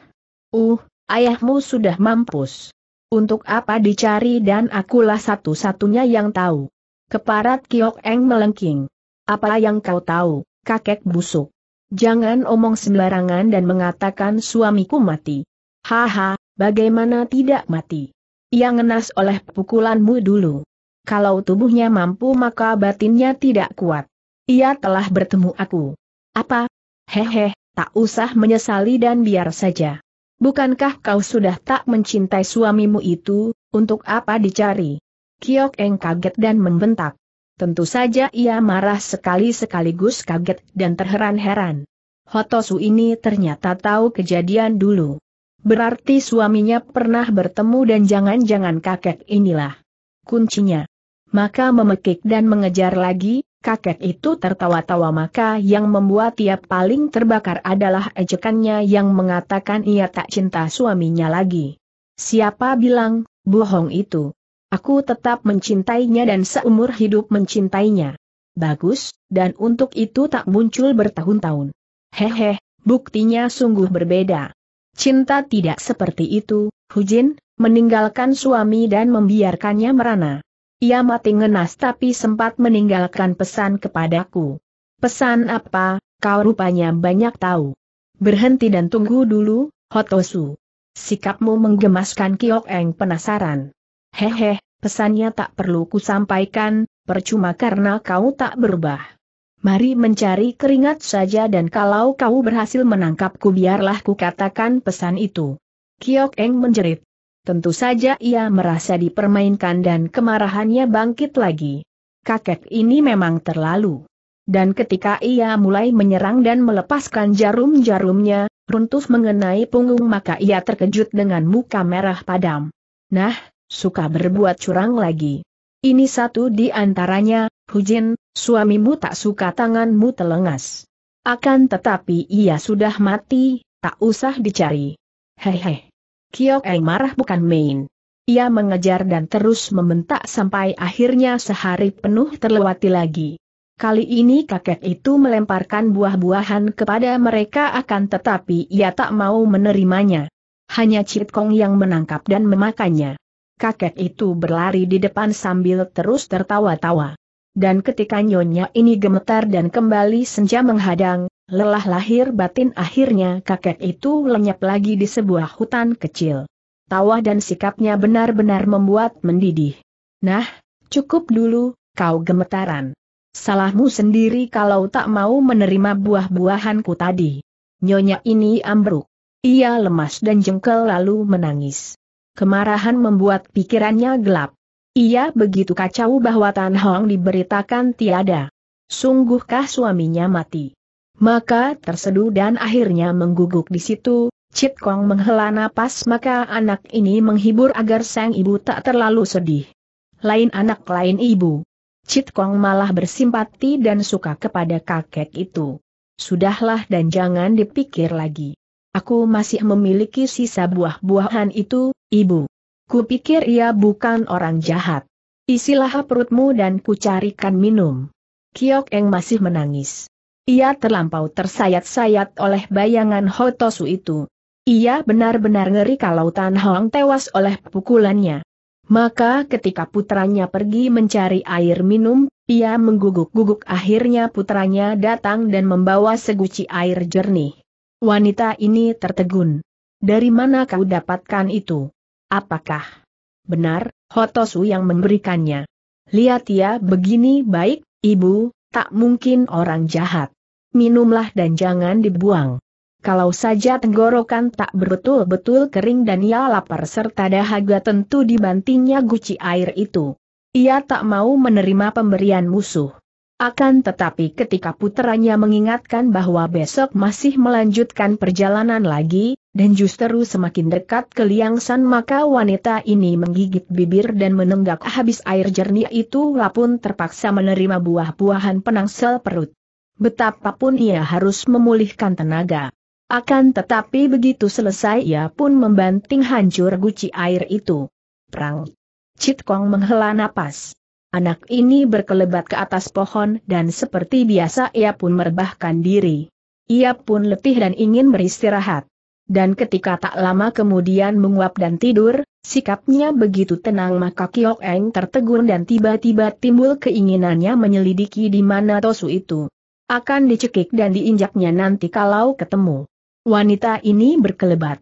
Uh, ayahmu sudah mampus. Untuk apa dicari dan akulah satu-satunya yang tahu. Keparat Kiok Eng melengking. Apa yang kau tahu, kakek busuk? Jangan omong sembarangan dan mengatakan suamiku mati. Haha, bagaimana tidak mati? Ia ngenas oleh pukulanmu dulu kalau tubuhnya mampu maka batinnya tidak kuat. Ia telah bertemu aku. Apa? Hehe, tak usah menyesali dan biar saja. Bukankah kau sudah tak mencintai suamimu itu, untuk apa dicari? Kiok Eng kaget dan membentak. Tentu saja ia marah sekali sekaligus kaget dan terheran-heran. Hotosu ini ternyata tahu kejadian dulu. Berarti suaminya pernah bertemu dan jangan-jangan kakek inilah kuncinya maka memekik dan mengejar lagi, kakek itu tertawa-tawa maka yang membuat tiap paling terbakar adalah ejekannya yang mengatakan ia tak cinta suaminya lagi. Siapa bilang, bohong itu. Aku tetap mencintainya dan seumur hidup mencintainya. Bagus, dan untuk itu tak muncul bertahun-tahun. Hehe, buktinya sungguh berbeda. Cinta tidak seperti itu, Hujin, meninggalkan suami dan membiarkannya merana. Ia mati ngenas tapi sempat meninggalkan pesan kepadaku. Pesan apa, kau rupanya banyak tahu. Berhenti dan tunggu dulu, Hotosu. Sikapmu menggemaskan Kiok Eng penasaran. Hehe, pesannya tak perlu ku sampaikan, percuma karena kau tak berubah. Mari mencari keringat saja dan kalau kau berhasil menangkapku biarlah ku katakan pesan itu. Kiok Eng menjerit. Tentu saja ia merasa dipermainkan dan kemarahannya bangkit lagi. Kakek ini memang terlalu. Dan ketika ia mulai menyerang dan melepaskan jarum-jarumnya, runtuh mengenai punggung maka ia terkejut dengan muka merah padam. Nah, suka berbuat curang lagi. Ini satu di antaranya, Hujin, suamimu tak suka tanganmu telengas. Akan tetapi ia sudah mati, tak usah dicari. Hehehe. Kiok Eng marah bukan main. Ia mengejar dan terus membentak sampai akhirnya sehari penuh terlewati lagi. Kali ini kakek itu melemparkan buah-buahan kepada mereka akan tetapi ia tak mau menerimanya. Hanya Chit Kong yang menangkap dan memakannya. Kakek itu berlari di depan sambil terus tertawa-tawa. Dan ketika nyonya ini gemetar dan kembali senja menghadang, lelah lahir batin akhirnya kakek itu lenyap lagi di sebuah hutan kecil. Tawa dan sikapnya benar-benar membuat mendidih. Nah, cukup dulu, kau gemetaran. Salahmu sendiri kalau tak mau menerima buah-buahanku tadi. Nyonya ini ambruk. Ia lemas dan jengkel lalu menangis. Kemarahan membuat pikirannya gelap. Ia begitu kacau bahwa Tan Hong diberitakan tiada. Sungguhkah suaminya mati? Maka terseduh dan akhirnya mengguguk di situ, Chit Kong menghela napas maka anak ini menghibur agar sang ibu tak terlalu sedih. Lain anak lain ibu. Chit Kong malah bersimpati dan suka kepada kakek itu. Sudahlah dan jangan dipikir lagi. Aku masih memiliki sisa buah-buahan itu, ibu. Kupikir ia bukan orang jahat. Isilah perutmu dan kucarikan minum. Kiok Eng masih menangis. Ia terlampau tersayat-sayat oleh bayangan Hotosu itu. Ia benar-benar ngeri kalau Tan Hong tewas oleh pukulannya. Maka ketika putranya pergi mencari air minum, ia mengguguk-guguk akhirnya putranya datang dan membawa seguci air jernih. Wanita ini tertegun. Dari mana kau dapatkan itu? Apakah benar, Hotosu yang memberikannya? Lihat ya begini baik, ibu, tak mungkin orang jahat. Minumlah dan jangan dibuang. Kalau saja tenggorokan tak betul betul kering dan ia lapar serta dahaga tentu dibantingnya guci air itu. Ia tak mau menerima pemberian musuh. Akan tetapi ketika puteranya mengingatkan bahwa besok masih melanjutkan perjalanan lagi, dan justru semakin dekat ke Liang San maka wanita ini menggigit bibir dan menenggak habis air jernih itu Itulah pun terpaksa menerima buah-buahan penangsel perut. Betapapun ia harus memulihkan tenaga. Akan tetapi begitu selesai ia pun membanting hancur guci air itu. Perang. Cit Kong menghela napas. Anak ini berkelebat ke atas pohon dan seperti biasa ia pun merebahkan diri. Ia pun letih dan ingin beristirahat dan ketika tak lama kemudian menguap dan tidur, sikapnya begitu tenang maka Kiok Eng tertegun dan tiba-tiba timbul keinginannya menyelidiki di mana Tosu itu. Akan dicekik dan diinjaknya nanti kalau ketemu. Wanita ini berkelebat.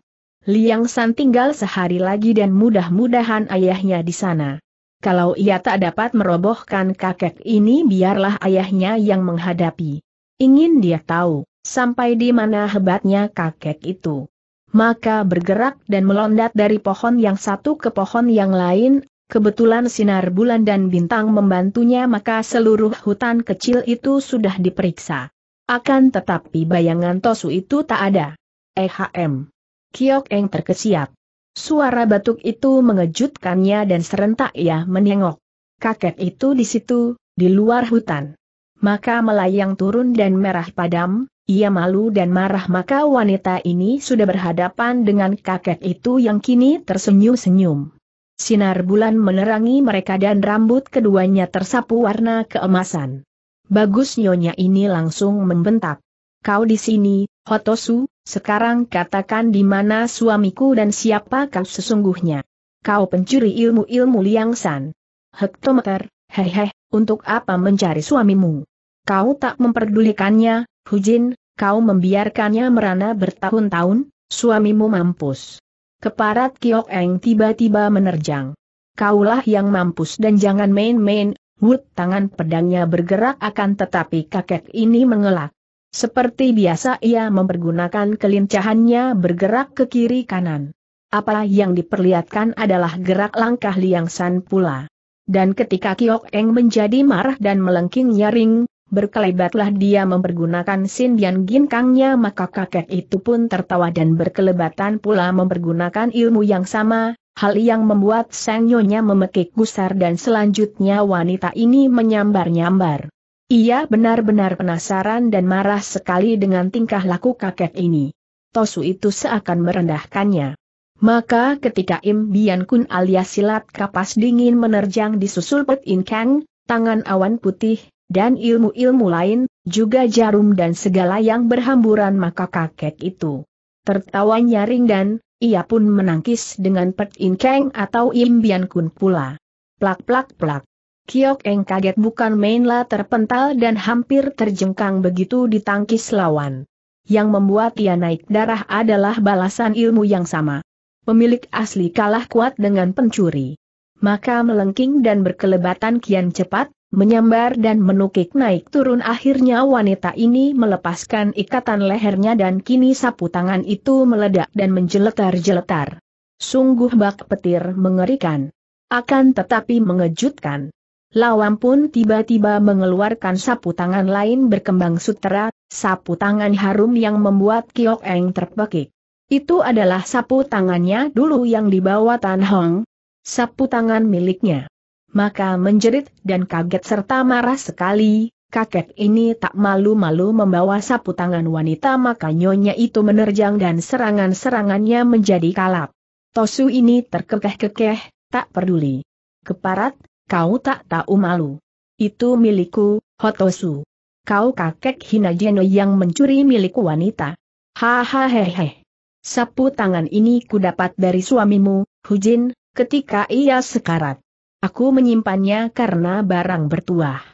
Liang San tinggal sehari lagi dan mudah-mudahan ayahnya di sana. Kalau ia tak dapat merobohkan kakek ini biarlah ayahnya yang menghadapi. Ingin dia tahu. Sampai di mana hebatnya kakek itu. Maka bergerak dan melondat dari pohon yang satu ke pohon yang lain, kebetulan sinar bulan dan bintang membantunya maka seluruh hutan kecil itu sudah diperiksa. Akan tetapi bayangan Tosu itu tak ada. EHM. Kiok Eng terkesiap. Suara batuk itu mengejutkannya dan serentak ia menengok. Kakek itu di situ, di luar hutan. Maka melayang turun dan merah padam, ia malu dan marah maka wanita ini sudah berhadapan dengan kakek itu yang kini tersenyum-senyum. Sinar bulan menerangi mereka dan rambut keduanya tersapu warna keemasan. Bagus nyonya ini langsung membentak. Kau di sini, Hotosu, sekarang katakan di mana suamiku dan siapa kau sesungguhnya. Kau pencuri ilmu-ilmu liang san. Hektometer, hehe, untuk apa mencari suamimu? Kau tak memperdulikannya, Hujin, kau membiarkannya merana bertahun-tahun, suamimu mampus. Keparat Kiok Eng tiba-tiba menerjang. Kaulah yang mampus dan jangan main-main, Wut tangan pedangnya bergerak akan tetapi kakek ini mengelak. Seperti biasa ia mempergunakan kelincahannya bergerak ke kiri kanan. Apa yang diperlihatkan adalah gerak langkah Liang San pula. Dan ketika Kiok Eng menjadi marah dan melengking nyaring, berkelebatlah dia mempergunakan sindian ginkangnya maka kakek itu pun tertawa dan berkelebatan pula mempergunakan ilmu yang sama, hal yang membuat sang nyonya memekik gusar dan selanjutnya wanita ini menyambar-nyambar. Ia benar-benar penasaran dan marah sekali dengan tingkah laku kakek ini. Tosu itu seakan merendahkannya. Maka ketika Im Bian Kun alias silat kapas dingin menerjang di susul Put In Kang, tangan awan putih, dan ilmu-ilmu lain, juga jarum dan segala yang berhamburan maka kakek itu. Tertawa nyaring dan, ia pun menangkis dengan pet inkeng atau imbian kun pula. Plak-plak-plak. Kiok Eng kaget bukan mainlah terpental dan hampir terjengkang begitu ditangkis lawan. Yang membuat ia naik darah adalah balasan ilmu yang sama. Pemilik asli kalah kuat dengan pencuri. Maka melengking dan berkelebatan kian cepat, menyambar dan menukik naik turun akhirnya wanita ini melepaskan ikatan lehernya dan kini sapu tangan itu meledak dan menjeletar-jeletar. Sungguh bak petir mengerikan. Akan tetapi mengejutkan. Lawan pun tiba-tiba mengeluarkan sapu tangan lain berkembang sutera, sapu tangan harum yang membuat Kiok Eng terpekik. Itu adalah sapu tangannya dulu yang dibawa Tan Hong. Sapu tangan miliknya maka menjerit dan kaget serta marah sekali, kakek ini tak malu-malu membawa sapu tangan wanita maka nyonya itu menerjang dan serangan-serangannya menjadi kalap. Tosu ini terkekeh-kekeh, tak peduli. Keparat, kau tak tahu malu. Itu milikku, Hotosu. Kau kakek hina jeno yang mencuri milik wanita. Hahaha. Sapu tangan ini kudapat dari suamimu, Hujin, ketika ia sekarat. Aku menyimpannya karena barang bertuah.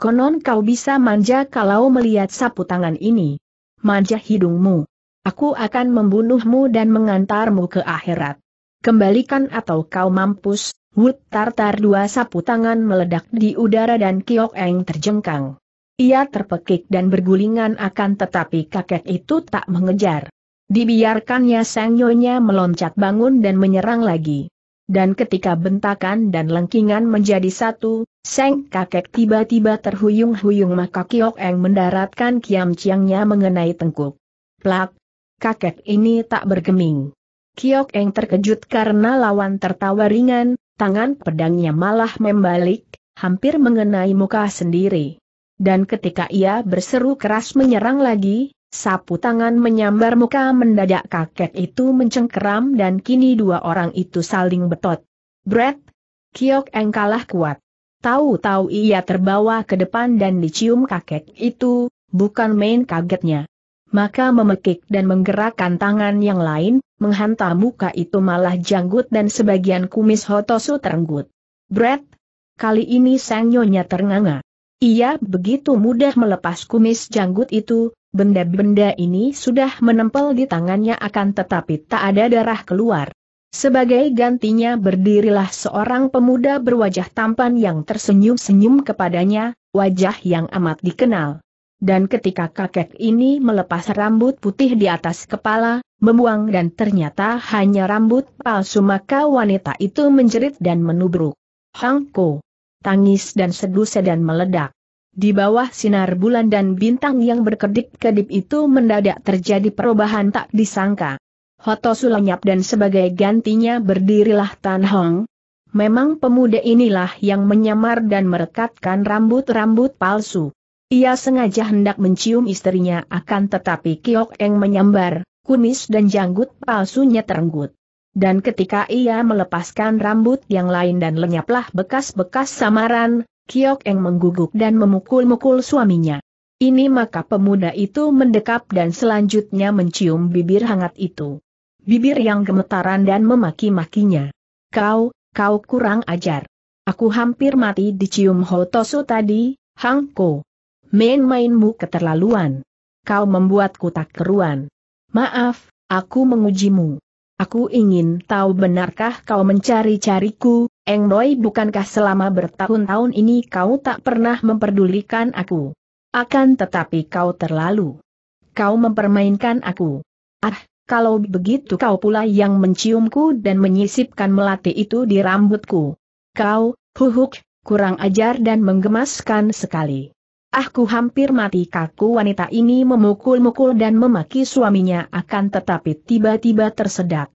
Konon kau bisa manja kalau melihat sapu tangan ini. Manja hidungmu. Aku akan membunuhmu dan mengantarmu ke akhirat. Kembalikan atau kau mampus, Wut tartar dua sapu tangan meledak di udara dan Kiok Eng terjengkang. Ia terpekik dan bergulingan akan tetapi kakek itu tak mengejar. Dibiarkannya sang nyonya meloncat bangun dan menyerang lagi dan ketika bentakan dan lengkingan menjadi satu, Seng kakek tiba-tiba terhuyung-huyung maka Kiok Eng mendaratkan kiam Chiangnya mengenai tengkuk. Plak! Kakek ini tak bergeming. Kiok Eng terkejut karena lawan tertawa ringan, tangan pedangnya malah membalik, hampir mengenai muka sendiri. Dan ketika ia berseru keras menyerang lagi, Sapu tangan menyambar muka mendadak kakek itu mencengkeram dan kini dua orang itu saling betot. Brett, Kiok Eng kalah kuat. Tahu-tahu ia terbawa ke depan dan dicium kakek itu, bukan main kagetnya. Maka memekik dan menggerakkan tangan yang lain, menghantam muka itu malah janggut dan sebagian kumis Hotosu terenggut. Brett, kali ini sang nyonya ternganga. Ia begitu mudah melepas kumis janggut itu, Benda-benda ini sudah menempel di tangannya akan tetapi tak ada darah keluar. Sebagai gantinya berdirilah seorang pemuda berwajah tampan yang tersenyum-senyum kepadanya, wajah yang amat dikenal. Dan ketika kakek ini melepas rambut putih di atas kepala, membuang dan ternyata hanya rambut palsu maka wanita itu menjerit dan menubruk. Hangko! Tangis dan sedu sedan meledak. Di bawah sinar bulan dan bintang yang berkedip-kedip itu mendadak terjadi perubahan tak disangka. Hoto sulanyap dan sebagai gantinya berdirilah Tan Hong. Memang pemuda inilah yang menyamar dan merekatkan rambut-rambut palsu. Ia sengaja hendak mencium istrinya akan tetapi Kiok Eng menyambar, kumis dan janggut palsunya terenggut. Dan ketika ia melepaskan rambut yang lain dan lenyaplah bekas-bekas samaran, Kiok Eng mengguguk dan memukul-mukul suaminya. Ini maka pemuda itu mendekap dan selanjutnya mencium bibir hangat itu. Bibir yang gemetaran dan memaki-makinya. Kau, kau kurang ajar. Aku hampir mati dicium Hotosu tadi, Hangko. Main-mainmu keterlaluan. Kau membuatku tak keruan. Maaf, aku mengujimu. Aku ingin tahu benarkah kau mencari-cariku, Eng Noi bukankah selama bertahun-tahun ini kau tak pernah memperdulikan aku? Akan tetapi kau terlalu. Kau mempermainkan aku. Ah, kalau begitu kau pula yang menciumku dan menyisipkan melati itu di rambutku. Kau, huhuk, kurang ajar dan menggemaskan sekali. Aku ah, hampir mati kaku wanita ini memukul-mukul dan memaki suaminya akan tetapi tiba-tiba tersedak.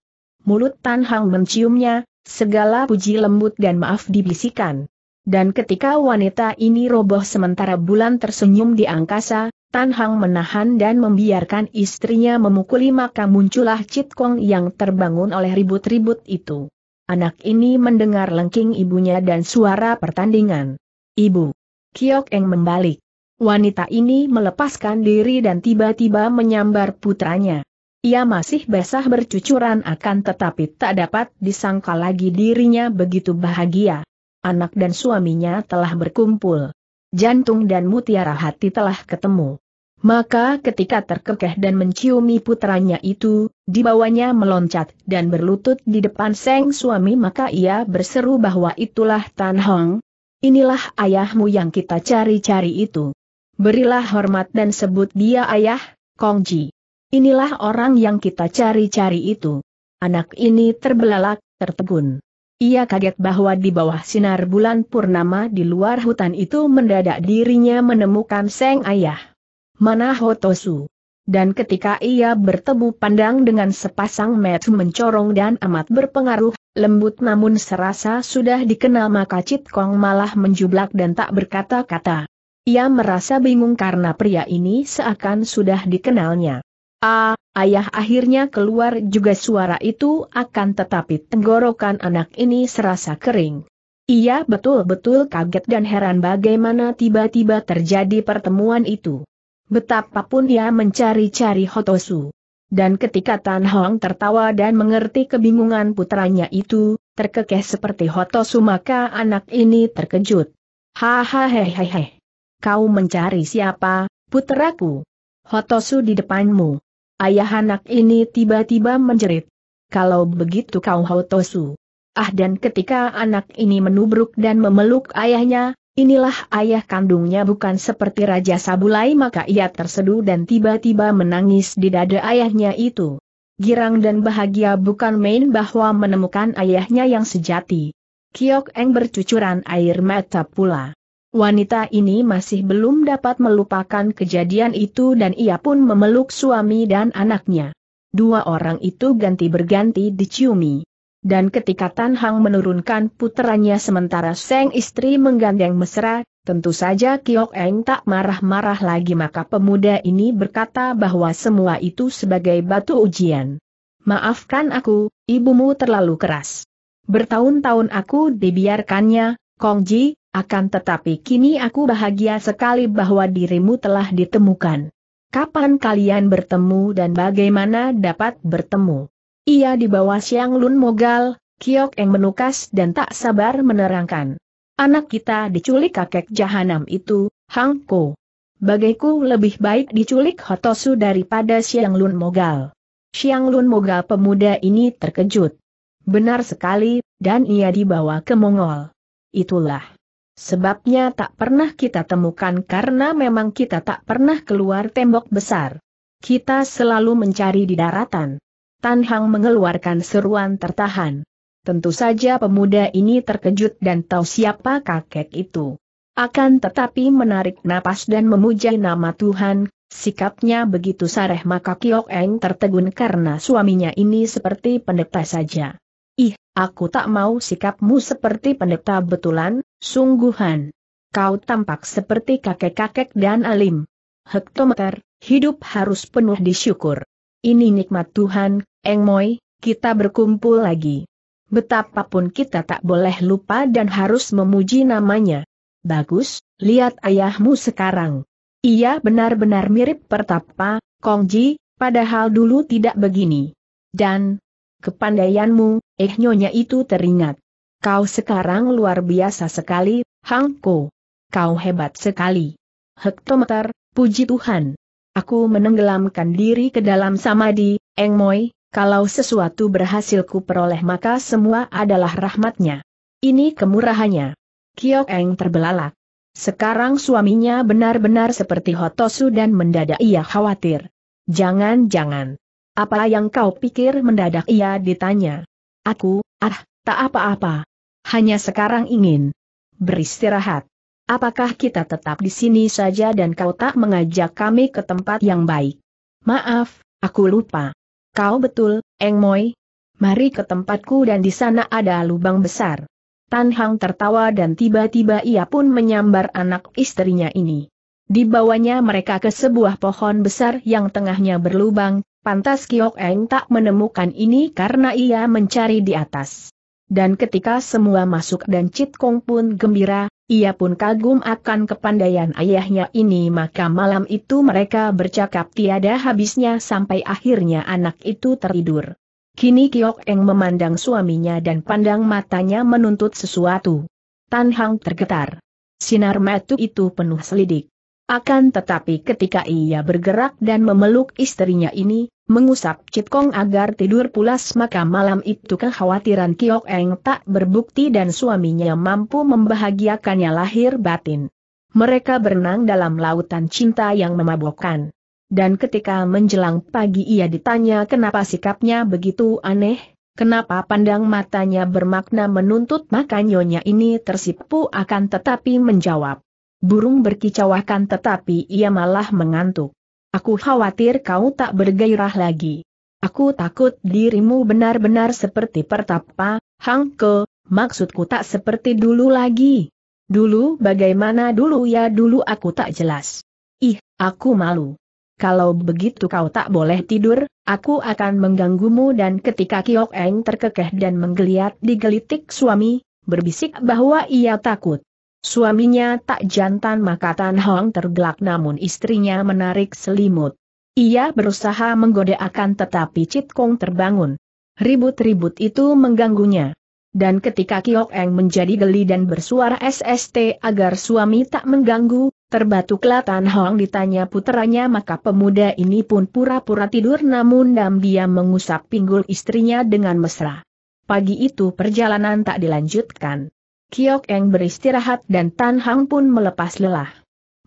Mulut Tan Hang menciumnya, Segala puji lembut dan maaf dibisikan. Dan ketika wanita ini roboh sementara bulan tersenyum di angkasa, Tan Hang menahan dan membiarkan istrinya memukuli maka muncullah Cit Kong yang terbangun oleh ribut-ribut itu. Anak ini mendengar lengking ibunya dan suara pertandingan. Ibu. Kiok Eng membalik. Wanita ini melepaskan diri dan tiba-tiba menyambar putranya. Ia masih basah bercucuran akan tetapi tak dapat disangka lagi dirinya begitu bahagia. Anak dan suaminya telah berkumpul. Jantung dan mutiara hati telah ketemu. Maka ketika terkekeh dan menciumi putranya itu, dibawanya meloncat dan berlutut di depan seng suami maka ia berseru bahwa itulah Tan Hong. Inilah ayahmu yang kita cari-cari itu. Berilah hormat dan sebut dia ayah, Kong Ji. Inilah orang yang kita cari-cari itu. Anak ini terbelalak, tertegun. Ia kaget bahwa di bawah sinar bulan purnama di luar hutan itu mendadak dirinya menemukan Seng Ayah. Mana Hotosu? Dan ketika ia bertemu pandang dengan sepasang mata mencorong dan amat berpengaruh, lembut namun serasa sudah dikenal maka Cit Kong malah menjublak dan tak berkata-kata. Ia merasa bingung karena pria ini seakan sudah dikenalnya. Ah, ayah akhirnya keluar juga suara itu akan tetapi tenggorokan anak ini serasa kering. Ia betul-betul kaget dan heran bagaimana tiba-tiba terjadi pertemuan itu. Betapapun ia mencari-cari Hotosu. Dan ketika Tan Hong tertawa dan mengerti kebingungan putranya itu, terkekeh seperti Hotosu maka anak ini terkejut. Hahaha, kau mencari siapa, puteraku? Hotosu di depanmu. Ayah anak ini tiba-tiba menjerit. Kalau begitu kau Hotosu. Ah dan ketika anak ini menubruk dan memeluk ayahnya, inilah ayah kandungnya bukan seperti Raja Sabulai maka ia terseduh dan tiba-tiba menangis di dada ayahnya itu. Girang dan bahagia bukan main bahwa menemukan ayahnya yang sejati. Kiok Eng bercucuran air mata pula. Wanita ini masih belum dapat melupakan kejadian itu dan ia pun memeluk suami dan anaknya. Dua orang itu ganti berganti diciumi. Dan ketika Tan Hang menurunkan putranya sementara Seng istri menggandeng mesra, tentu saja Kiok Eng tak marah-marah lagi maka pemuda ini berkata bahwa semua itu sebagai batu ujian. Maafkan aku, ibumu terlalu keras. Bertahun-tahun aku dibiarkannya, Kong Ji, akan tetapi kini aku bahagia sekali bahwa dirimu telah ditemukan. Kapan kalian bertemu dan bagaimana dapat bertemu? Ia di bawah Siang Lun Mogal, Kiok yang menukas dan tak sabar menerangkan. Anak kita diculik kakek jahanam itu, Hang Ko. Bagaiku lebih baik diculik Hotosu daripada Siang Lun Mogal. Siang Lun Mogal pemuda ini terkejut. Benar sekali, dan ia dibawa ke Mongol. Itulah Sebabnya tak pernah kita temukan karena memang kita tak pernah keluar tembok besar. Kita selalu mencari di daratan. Tan Hang mengeluarkan seruan tertahan. Tentu saja pemuda ini terkejut dan tahu siapa kakek itu. Akan tetapi menarik napas dan memuja nama Tuhan, sikapnya begitu sareh maka Kiok Eng tertegun karena suaminya ini seperti pendeta saja. Ih, aku tak mau sikapmu seperti pendeta betulan, sungguhan. Kau tampak seperti kakek-kakek dan alim. Hektometer, hidup harus penuh disyukur. Ini nikmat Tuhan, Engmoy, kita berkumpul lagi. Betapapun kita tak boleh lupa dan harus memuji namanya. Bagus, lihat ayahmu sekarang. Ia benar-benar mirip pertapa, Kongji, padahal dulu tidak begini. Dan, Kepandaianmu, eh nyonya itu teringat. Kau sekarang luar biasa sekali, Hang Ko. Kau hebat sekali. Hektometer, puji Tuhan. Aku menenggelamkan diri ke dalam samadi, Eng Moi, kalau sesuatu berhasil ku maka semua adalah rahmatnya. Ini kemurahannya. Kiok Eng terbelalak. Sekarang suaminya benar-benar seperti Hotosu dan mendadak ia khawatir. Jangan-jangan. Apa yang kau pikir mendadak ia ditanya. Aku, ah, tak apa-apa. Hanya sekarang ingin beristirahat. Apakah kita tetap di sini saja dan kau tak mengajak kami ke tempat yang baik? Maaf, aku lupa. Kau betul, Eng Moi. Mari ke tempatku dan di sana ada lubang besar. Tan Hang tertawa dan tiba-tiba ia pun menyambar anak istrinya ini. Dibawanya mereka ke sebuah pohon besar yang tengahnya berlubang, Pantas Kiok Eng tak menemukan ini karena ia mencari di atas. Dan ketika semua masuk dan Cit Kong pun gembira, ia pun kagum akan kepandaian ayahnya ini maka malam itu mereka bercakap tiada habisnya sampai akhirnya anak itu teridur. Kini Kiok Eng memandang suaminya dan pandang matanya menuntut sesuatu. Tan Hang tergetar. Sinar matu itu penuh selidik. Akan tetapi ketika ia bergerak dan memeluk istrinya ini, Mengusap Citkong agar tidur pulas maka malam itu kekhawatiran Kiok Eng tak berbukti dan suaminya mampu membahagiakannya lahir batin. Mereka berenang dalam lautan cinta yang memabokkan. Dan ketika menjelang pagi ia ditanya kenapa sikapnya begitu aneh, kenapa pandang matanya bermakna menuntut maka nyonya ini tersipu akan tetapi menjawab. Burung berkicau akan tetapi ia malah mengantuk. Aku khawatir kau tak bergairah lagi. Aku takut dirimu benar-benar seperti pertapa, Hangke, maksudku tak seperti dulu lagi. Dulu bagaimana dulu ya dulu aku tak jelas. Ih, aku malu. Kalau begitu kau tak boleh tidur, aku akan mengganggumu dan ketika Kiok Eng terkekeh dan menggeliat digelitik suami, berbisik bahwa ia takut. Suaminya tak jantan maka Tan Hong tergelak namun istrinya menarik selimut. Ia berusaha menggoda akan tetapi Cit Kong terbangun. Ribut-ribut itu mengganggunya. Dan ketika Kiok Eng menjadi geli dan bersuara SST agar suami tak mengganggu, terbatuklah Tan Hong ditanya putranya maka pemuda ini pun pura-pura tidur namun diam-diam mengusap pinggul istrinya dengan mesra. Pagi itu perjalanan tak dilanjutkan. Kiok Eng beristirahat dan Tan Hang pun melepas lelah.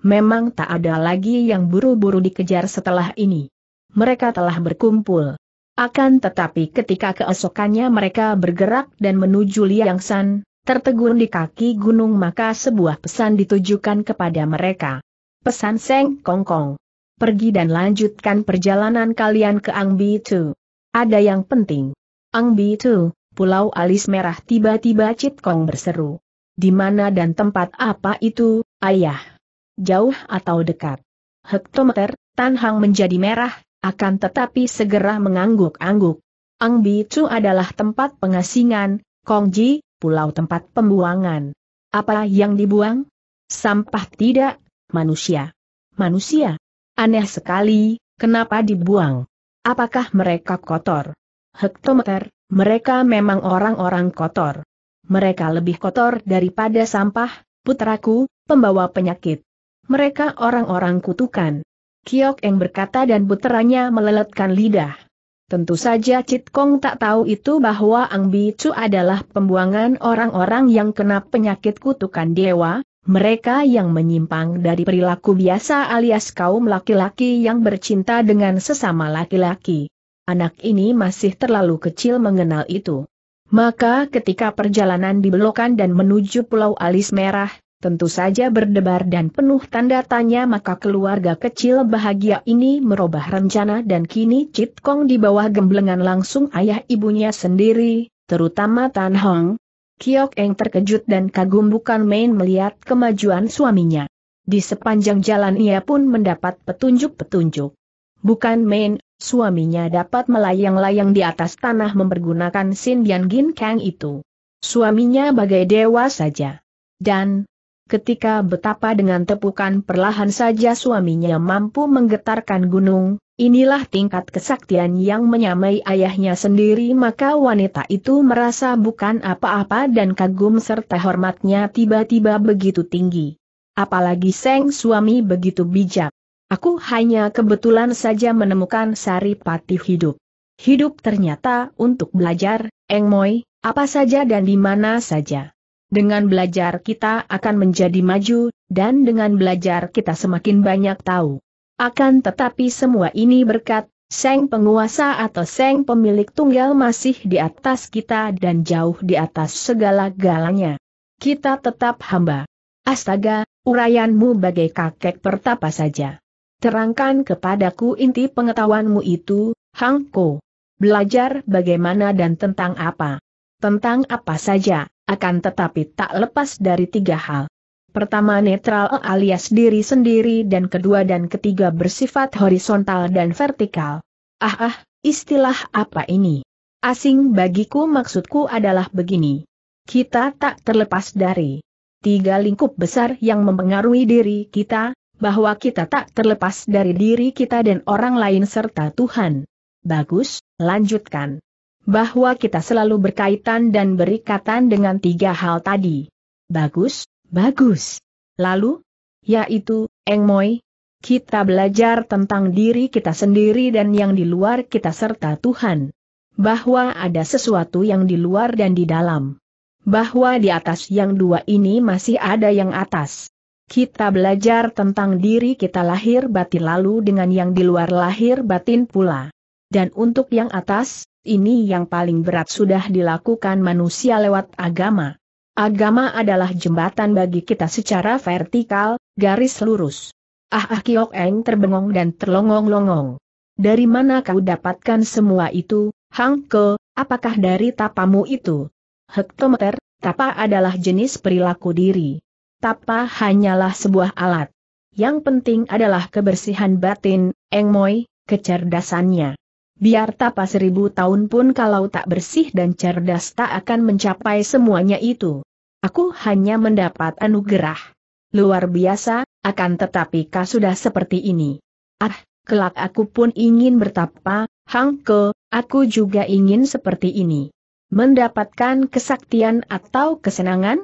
Memang tak ada lagi yang buru-buru dikejar setelah ini. Mereka telah berkumpul. Akan tetapi ketika keesokannya mereka bergerak dan menuju Liang San, tertegun di kaki gunung maka sebuah pesan ditujukan kepada mereka. Pesan Seng Kong Kong. Pergi dan lanjutkan perjalanan kalian ke Ang Tu. Ada yang penting. Ang Tu, Pulau Alis Merah tiba-tiba Cit Kong berseru. Di mana dan tempat apa itu, ayah? Jauh atau dekat? Hektometer, Tan Hang menjadi merah, akan tetapi segera mengangguk-angguk. Ang Bi Chu adalah tempat pengasingan, Kong Ji, pulau tempat pembuangan. Apa yang dibuang? Sampah tidak, manusia. Manusia? Aneh sekali, kenapa dibuang? Apakah mereka kotor? Hektometer, mereka memang orang-orang kotor. Mereka lebih kotor daripada sampah, putraku, pembawa penyakit. Mereka orang-orang kutukan. Kiok yang berkata dan puteranya meleletkan lidah. Tentu saja Cit Kong tak tahu itu bahwa Ang Bicu adalah pembuangan orang-orang yang kena penyakit kutukan dewa, mereka yang menyimpang dari perilaku biasa alias kaum laki-laki yang bercinta dengan sesama laki-laki. Anak ini masih terlalu kecil mengenal itu. Maka ketika perjalanan di dan menuju Pulau Alis Merah, tentu saja berdebar dan penuh tanda tanya maka keluarga kecil bahagia ini merubah rencana dan kini Cit Kong di bawah gemblengan langsung ayah ibunya sendiri, terutama Tan Hong. Kiok Eng terkejut dan kagum bukan main melihat kemajuan suaminya. Di sepanjang jalan ia pun mendapat petunjuk-petunjuk. Bukan main, suaminya dapat melayang-layang di atas tanah mempergunakan Sin Dian Gin Kang itu. Suaminya bagai dewa saja. Dan, ketika betapa dengan tepukan perlahan saja suaminya mampu menggetarkan gunung, inilah tingkat kesaktian yang menyamai ayahnya sendiri maka wanita itu merasa bukan apa-apa dan kagum serta hormatnya tiba-tiba begitu tinggi. Apalagi seng suami begitu bijak. Aku hanya kebetulan saja menemukan Sari Patih hidup. Hidup ternyata untuk belajar, Eng Moi, apa saja dan di mana saja. Dengan belajar kita akan menjadi maju, dan dengan belajar kita semakin banyak tahu. Akan tetapi semua ini berkat, Seng penguasa atau Seng pemilik tunggal masih di atas kita dan jauh di atas segala galanya. Kita tetap hamba. Astaga, urayanmu bagai kakek pertapa saja. Terangkan kepadaku inti pengetahuanmu itu, Hang Ko. Belajar bagaimana dan tentang apa. Tentang apa saja, akan tetapi tak lepas dari tiga hal. Pertama netral alias diri sendiri dan kedua dan ketiga bersifat horizontal dan vertikal. Ah ah, istilah apa ini? Asing bagiku maksudku adalah begini. Kita tak terlepas dari tiga lingkup besar yang mempengaruhi diri kita, bahwa kita tak terlepas dari diri kita dan orang lain serta Tuhan. Bagus, lanjutkan. Bahwa kita selalu berkaitan dan berikatan dengan tiga hal tadi. Bagus, bagus. Lalu, yaitu, Engmoy, kita belajar tentang diri kita sendiri dan yang di luar kita serta Tuhan. Bahwa ada sesuatu yang di luar dan di dalam. Bahwa di atas yang dua ini masih ada yang atas. Kita belajar tentang diri kita lahir batin lalu dengan yang di luar lahir batin pula. Dan untuk yang atas, ini yang paling berat sudah dilakukan manusia lewat agama. Agama adalah jembatan bagi kita secara vertikal, garis lurus. Ah ah Kiok Eng terbengong dan terlongong-longong. Dari mana kau dapatkan semua itu, Hang Ke, apakah dari tapamu itu? Hektometer, tapa adalah jenis perilaku diri tapa hanyalah sebuah alat. Yang penting adalah kebersihan batin, engmoy, kecerdasannya. Biar tapa seribu tahun pun kalau tak bersih dan cerdas tak akan mencapai semuanya itu. Aku hanya mendapat anugerah. Luar biasa, akan tetapi kau sudah seperti ini. Ah, kelak aku pun ingin bertapa, Hangke, aku juga ingin seperti ini. Mendapatkan kesaktian atau kesenangan?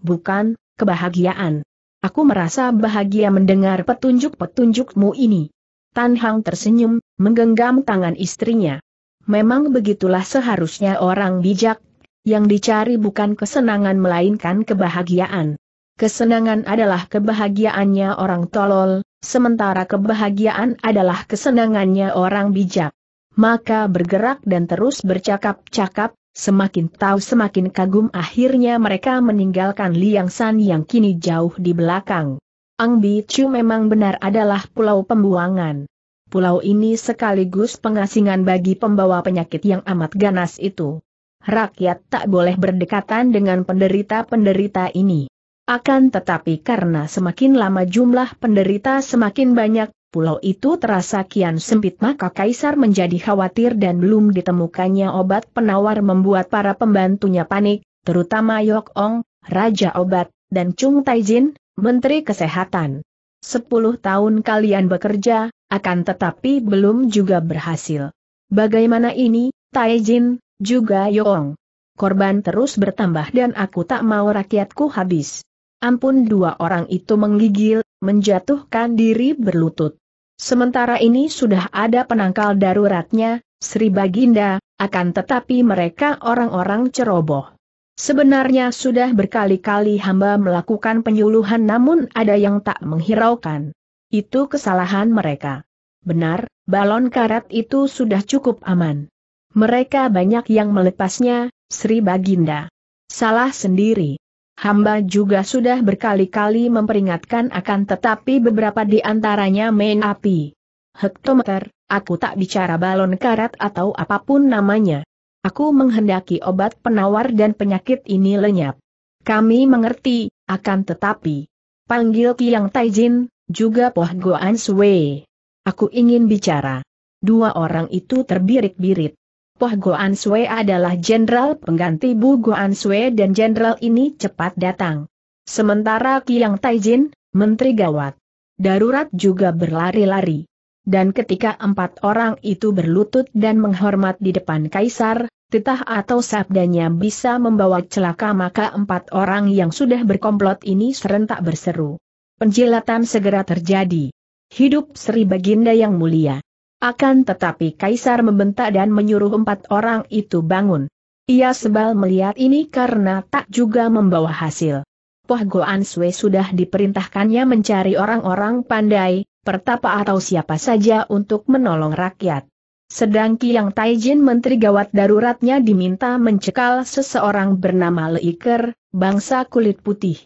Bukan, kebahagiaan. Aku merasa bahagia mendengar petunjuk-petunjukmu ini. Tan Hang tersenyum, menggenggam tangan istrinya. Memang begitulah seharusnya orang bijak, yang dicari bukan kesenangan melainkan kebahagiaan. Kesenangan adalah kebahagiaannya orang tolol, sementara kebahagiaan adalah kesenangannya orang bijak. Maka bergerak dan terus bercakap-cakap, Semakin tahu semakin kagum akhirnya mereka meninggalkan Liang San yang kini jauh di belakang. Ang Bicu memang benar adalah pulau pembuangan. Pulau ini sekaligus pengasingan bagi pembawa penyakit yang amat ganas itu. Rakyat tak boleh berdekatan dengan penderita-penderita ini. Akan tetapi karena semakin lama jumlah penderita semakin banyak, pulau itu terasa kian sempit maka Kaisar menjadi khawatir dan belum ditemukannya obat penawar membuat para pembantunya panik, terutama Yok Ong, Raja Obat, dan Chung Taijin, Menteri Kesehatan. Sepuluh tahun kalian bekerja, akan tetapi belum juga berhasil. Bagaimana ini, Taijin, juga Ong? Korban terus bertambah dan aku tak mau rakyatku habis. Ampun dua orang itu menggigil, menjatuhkan diri berlutut. Sementara ini sudah ada penangkal daruratnya, Sri Baginda, akan tetapi mereka orang-orang ceroboh. Sebenarnya sudah berkali-kali hamba melakukan penyuluhan namun ada yang tak menghiraukan. Itu kesalahan mereka. Benar, balon karat itu sudah cukup aman. Mereka banyak yang melepasnya, Sri Baginda. Salah sendiri. Hamba juga sudah berkali-kali memperingatkan akan tetapi beberapa di antaranya main api. Hektometer, aku tak bicara balon karat atau apapun namanya. Aku menghendaki obat penawar dan penyakit ini lenyap. Kami mengerti, akan tetapi. Panggil Kiang Taijin, juga Poh Goan Sui. Aku ingin bicara. Dua orang itu terbirik-birit. Poh Goan Sue adalah jenderal pengganti Bu Goan Sue dan jenderal ini cepat datang. Sementara Kiang Taijin, Menteri Gawat. Darurat juga berlari-lari. Dan ketika empat orang itu berlutut dan menghormat di depan Kaisar, titah atau sabdanya bisa membawa celaka maka empat orang yang sudah berkomplot ini serentak berseru. Penjilatan segera terjadi. Hidup Sri Baginda yang mulia. Akan tetapi Kaisar membentak dan menyuruh empat orang itu bangun. Ia sebal melihat ini karena tak juga membawa hasil. Poh Goan Sue sudah diperintahkannya mencari orang-orang pandai, pertapa atau siapa saja untuk menolong rakyat. Sedang Kiang Taijin Menteri Gawat Daruratnya diminta mencekal seseorang bernama Leiker, bangsa kulit putih.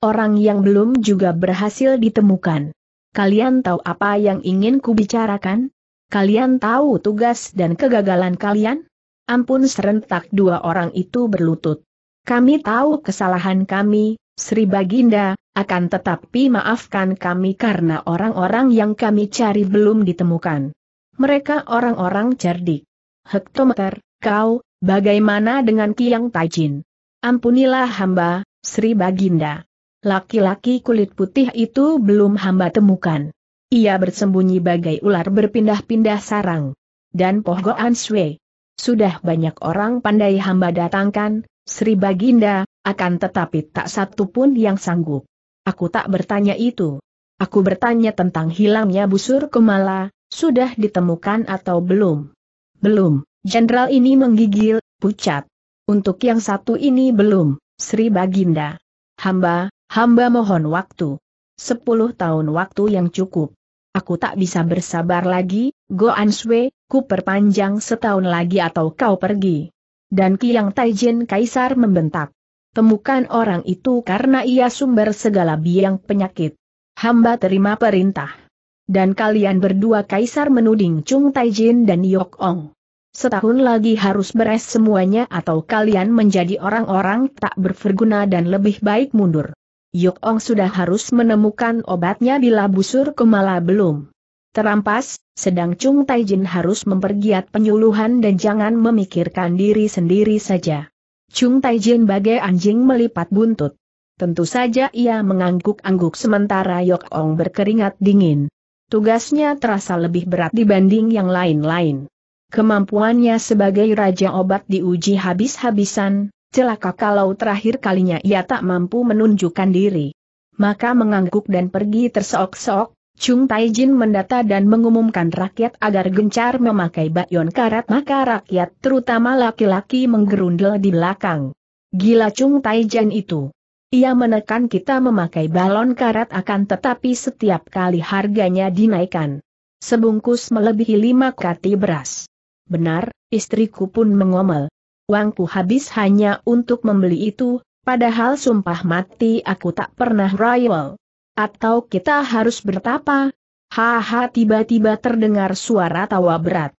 Orang yang belum juga berhasil ditemukan. Kalian tahu apa yang ingin kubicarakan? Kalian tahu tugas dan kegagalan kalian? Ampun serentak dua orang itu berlutut. Kami tahu kesalahan kami, Sri Baginda, akan tetapi maafkan kami karena orang-orang yang kami cari belum ditemukan. Mereka orang-orang cerdik. Hektometer, kau, bagaimana dengan Kiang Tajin? Ampunilah hamba, Sri Baginda. Laki-laki kulit putih itu belum hamba temukan. Ia bersembunyi bagai ular berpindah-pindah sarang. Dan Poh Goan Sui. Sudah banyak orang pandai hamba datangkan, Sri Baginda, akan tetapi tak satu pun yang sanggup. Aku tak bertanya itu. Aku bertanya tentang hilangnya busur kemala, sudah ditemukan atau belum? Belum, jenderal ini menggigil, pucat. Untuk yang satu ini belum, Sri Baginda. Hamba, hamba mohon waktu. Sepuluh tahun waktu yang cukup. Aku tak bisa bersabar lagi, Go Answe, ku perpanjang setahun lagi atau kau pergi. Dan Kiang Taijin Kaisar membentak. Temukan orang itu karena ia sumber segala biang penyakit. Hamba terima perintah. Dan kalian berdua Kaisar menuding Chung Taijin dan Yok Ong. Setahun lagi harus beres semuanya atau kalian menjadi orang-orang tak berguna dan lebih baik mundur. Yok Ong sudah harus menemukan obatnya bila busur kemala belum terampas, sedang Chung Tai Jin harus mempergiat penyuluhan dan jangan memikirkan diri sendiri saja. Chung Tai Jin bagai anjing melipat buntut. Tentu saja ia mengangguk-angguk sementara Yok Ong berkeringat dingin. Tugasnya terasa lebih berat dibanding yang lain-lain. Kemampuannya sebagai raja obat diuji habis-habisan, celaka kalau terakhir kalinya ia tak mampu menunjukkan diri. Maka mengangguk dan pergi terseok-seok, Chung Taijin mendata dan mengumumkan rakyat agar gencar memakai bayon karat maka rakyat terutama laki-laki menggerundel di belakang. Gila Chung Taijin itu. Ia menekan kita memakai balon karat akan tetapi setiap kali harganya dinaikkan. Sebungkus melebihi lima kati beras. Benar, istriku pun mengomel uangku habis hanya untuk membeli itu, padahal sumpah mati aku tak pernah rival. Atau kita harus bertapa? Haha tiba-tiba terdengar suara tawa berat.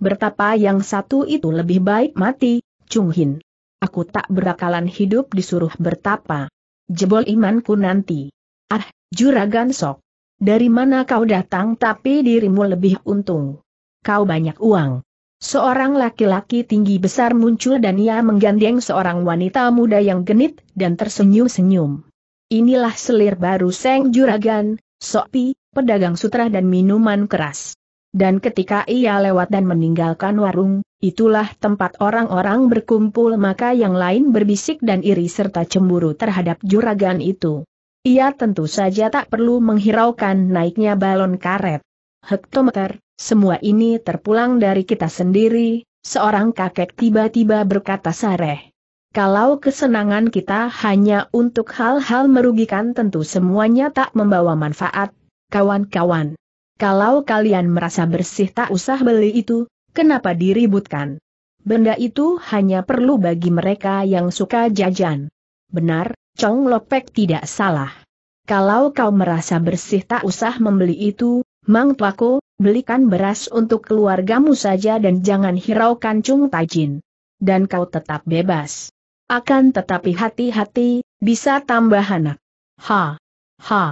Bertapa yang satu itu lebih baik mati, Chung Hin. Aku tak berakalan hidup disuruh bertapa. Jebol imanku nanti. Ah, juragan sok. Dari mana kau datang tapi dirimu lebih untung. Kau banyak uang. Seorang laki-laki tinggi besar muncul dan ia menggandeng seorang wanita muda yang genit dan tersenyum-senyum. Inilah selir baru Seng Juragan, Sopi, pedagang sutra dan minuman keras. Dan ketika ia lewat dan meninggalkan warung, itulah tempat orang-orang berkumpul maka yang lain berbisik dan iri serta cemburu terhadap juragan itu. Ia tentu saja tak perlu menghiraukan naiknya balon karet. Hektometer, semua ini terpulang dari kita sendiri, seorang kakek tiba-tiba berkata sareh. Kalau kesenangan kita hanya untuk hal-hal merugikan tentu semuanya tak membawa manfaat, kawan-kawan. Kalau kalian merasa bersih tak usah beli itu, kenapa diributkan? Benda itu hanya perlu bagi mereka yang suka jajan. Benar, Chong Lopek tidak salah. Kalau kau merasa bersih tak usah membeli itu, Mang Tuako, belikan beras untuk keluargamu saja dan jangan hiraukan Cung Tajin. Dan kau tetap bebas. Akan tetapi hati-hati, bisa tambah anak. Ha! Ha!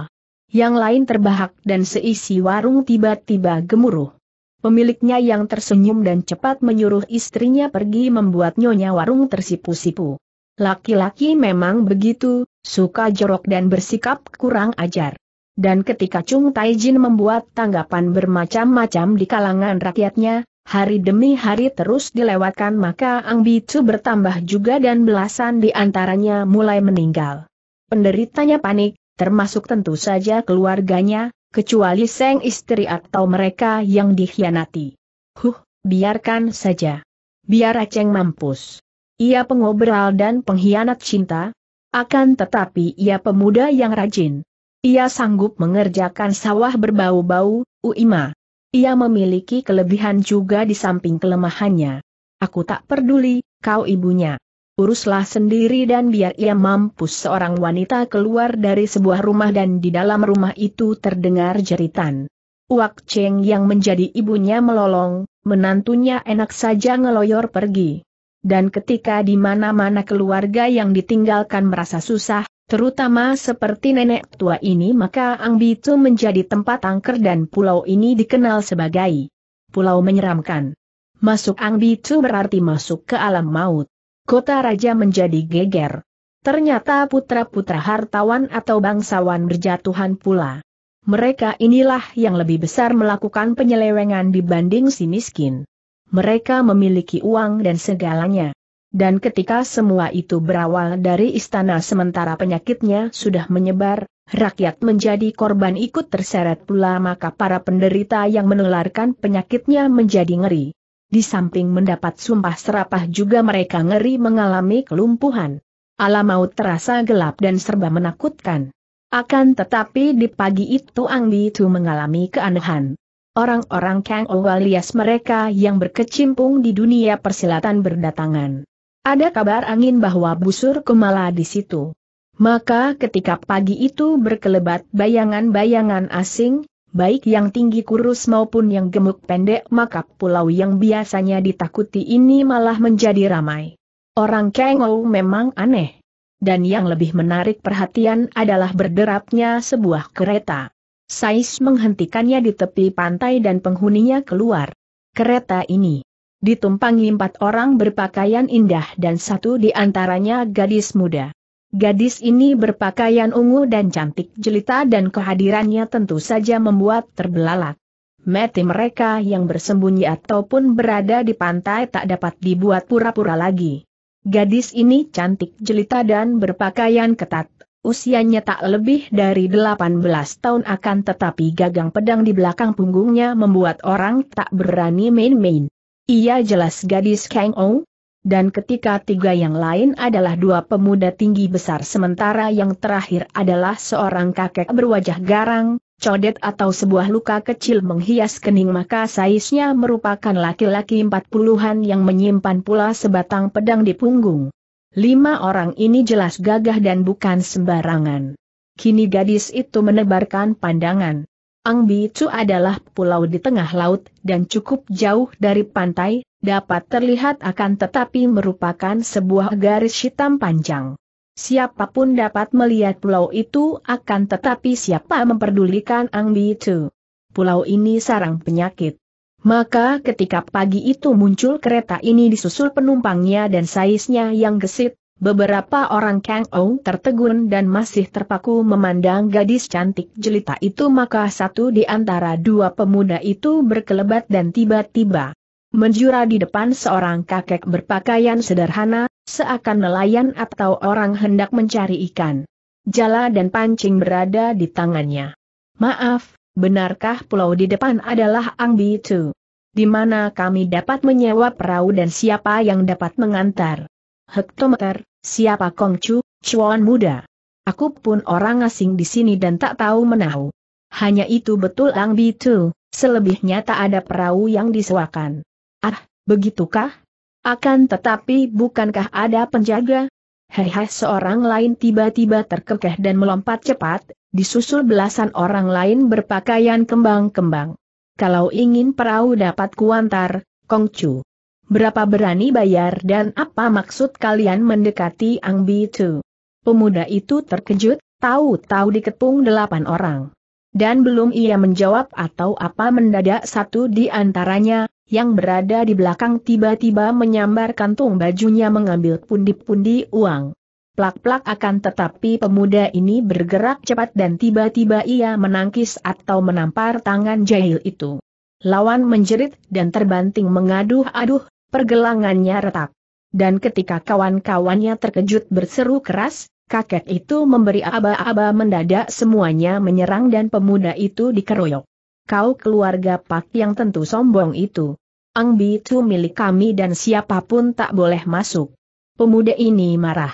Yang lain terbahak dan seisi warung tiba-tiba gemuruh. Pemiliknya yang tersenyum dan cepat menyuruh istrinya pergi membuat nyonya warung tersipu-sipu. Laki-laki memang begitu, suka jorok dan bersikap kurang ajar. Dan ketika Chung Taijin membuat tanggapan bermacam-macam di kalangan rakyatnya, hari demi hari terus dilewatkan maka Ang itu bertambah juga dan belasan di antaranya mulai meninggal. Penderitanya panik, termasuk tentu saja keluarganya, kecuali seng istri atau mereka yang dikhianati. Huh, biarkan saja. Biar Aceng mampus. Ia pengobral dan pengkhianat cinta, akan tetapi ia pemuda yang rajin. Ia sanggup mengerjakan sawah berbau-bau, Uima. Ia memiliki kelebihan juga di samping kelemahannya. Aku tak peduli, kau ibunya. Uruslah sendiri dan biar ia mampus seorang wanita keluar dari sebuah rumah dan di dalam rumah itu terdengar jeritan. Wak Cheng yang menjadi ibunya melolong, menantunya enak saja ngeloyor pergi. Dan ketika di mana-mana keluarga yang ditinggalkan merasa susah, Terutama seperti nenek tua ini maka Bitu menjadi tempat angker dan pulau ini dikenal sebagai pulau menyeramkan. Masuk Bitu berarti masuk ke alam maut. Kota raja menjadi geger. Ternyata putra-putra hartawan atau bangsawan berjatuhan pula. Mereka inilah yang lebih besar melakukan penyelewengan dibanding si miskin. Mereka memiliki uang dan segalanya. Dan ketika semua itu berawal dari istana sementara penyakitnya sudah menyebar, rakyat menjadi korban ikut terseret pula maka para penderita yang menularkan penyakitnya menjadi ngeri. Di samping mendapat sumpah serapah juga mereka ngeri mengalami kelumpuhan. Alam maut terasa gelap dan serba menakutkan. Akan tetapi di pagi itu Ang Tu mengalami keanehan. Orang-orang Kang Owalias mereka yang berkecimpung di dunia persilatan berdatangan. Ada kabar angin bahwa busur kemala di situ. Maka ketika pagi itu berkelebat bayangan-bayangan asing, baik yang tinggi kurus maupun yang gemuk pendek maka pulau yang biasanya ditakuti ini malah menjadi ramai. Orang Kengou memang aneh. Dan yang lebih menarik perhatian adalah berderapnya sebuah kereta. Sais menghentikannya di tepi pantai dan penghuninya keluar. Kereta ini ditumpangi empat orang berpakaian indah dan satu di antaranya gadis muda. Gadis ini berpakaian ungu dan cantik jelita dan kehadirannya tentu saja membuat terbelalak. Mati mereka yang bersembunyi ataupun berada di pantai tak dapat dibuat pura-pura lagi. Gadis ini cantik jelita dan berpakaian ketat, usianya tak lebih dari 18 tahun akan tetapi gagang pedang di belakang punggungnya membuat orang tak berani main-main. Ia jelas gadis Kang Ong. dan ketika tiga yang lain adalah dua pemuda tinggi besar sementara yang terakhir adalah seorang kakek berwajah garang, codet atau sebuah luka kecil menghias kening maka saisnya merupakan laki-laki empat puluhan yang menyimpan pula sebatang pedang di punggung. Lima orang ini jelas gagah dan bukan sembarangan. Kini gadis itu menebarkan pandangan. Angbicu adalah pulau di tengah laut dan cukup jauh dari pantai, dapat terlihat akan tetapi merupakan sebuah garis hitam panjang. Siapapun dapat melihat pulau itu akan tetapi siapa memperdulikan Angbicu. Pulau ini sarang penyakit. Maka ketika pagi itu muncul kereta ini disusul penumpangnya dan saisnya yang gesit, Beberapa orang Kang Ou tertegun dan masih terpaku memandang gadis cantik jelita itu maka satu di antara dua pemuda itu berkelebat dan tiba-tiba menjura di depan seorang kakek berpakaian sederhana, seakan nelayan atau orang hendak mencari ikan. Jala dan pancing berada di tangannya. Maaf, benarkah pulau di depan adalah Ang Bi Tu? Di mana kami dapat menyewa perahu dan siapa yang dapat mengantar? hektometer, siapa Kongcu, Chuan muda. Aku pun orang asing di sini dan tak tahu menahu. Hanya itu betul Ang Bitu, selebihnya tak ada perahu yang disewakan. Ah, begitukah? Akan tetapi bukankah ada penjaga? Hehe seorang lain tiba-tiba terkekeh dan melompat cepat, disusul belasan orang lain berpakaian kembang-kembang. Kalau ingin perahu dapat kuantar, Kongcu berapa berani bayar dan apa maksud kalian mendekati Ang Tu? Pemuda itu terkejut, tahu-tahu dikepung delapan orang. Dan belum ia menjawab atau apa mendadak satu di antaranya, yang berada di belakang tiba-tiba menyambar kantung bajunya mengambil pundi-pundi uang. Plak-plak akan tetapi pemuda ini bergerak cepat dan tiba-tiba ia menangkis atau menampar tangan jahil itu. Lawan menjerit dan terbanting mengaduh-aduh, pergelangannya retak. Dan ketika kawan-kawannya terkejut berseru keras, kakek itu memberi aba-aba mendadak semuanya menyerang dan pemuda itu dikeroyok. Kau keluarga Pak yang tentu sombong itu. Ang itu milik kami dan siapapun tak boleh masuk. Pemuda ini marah.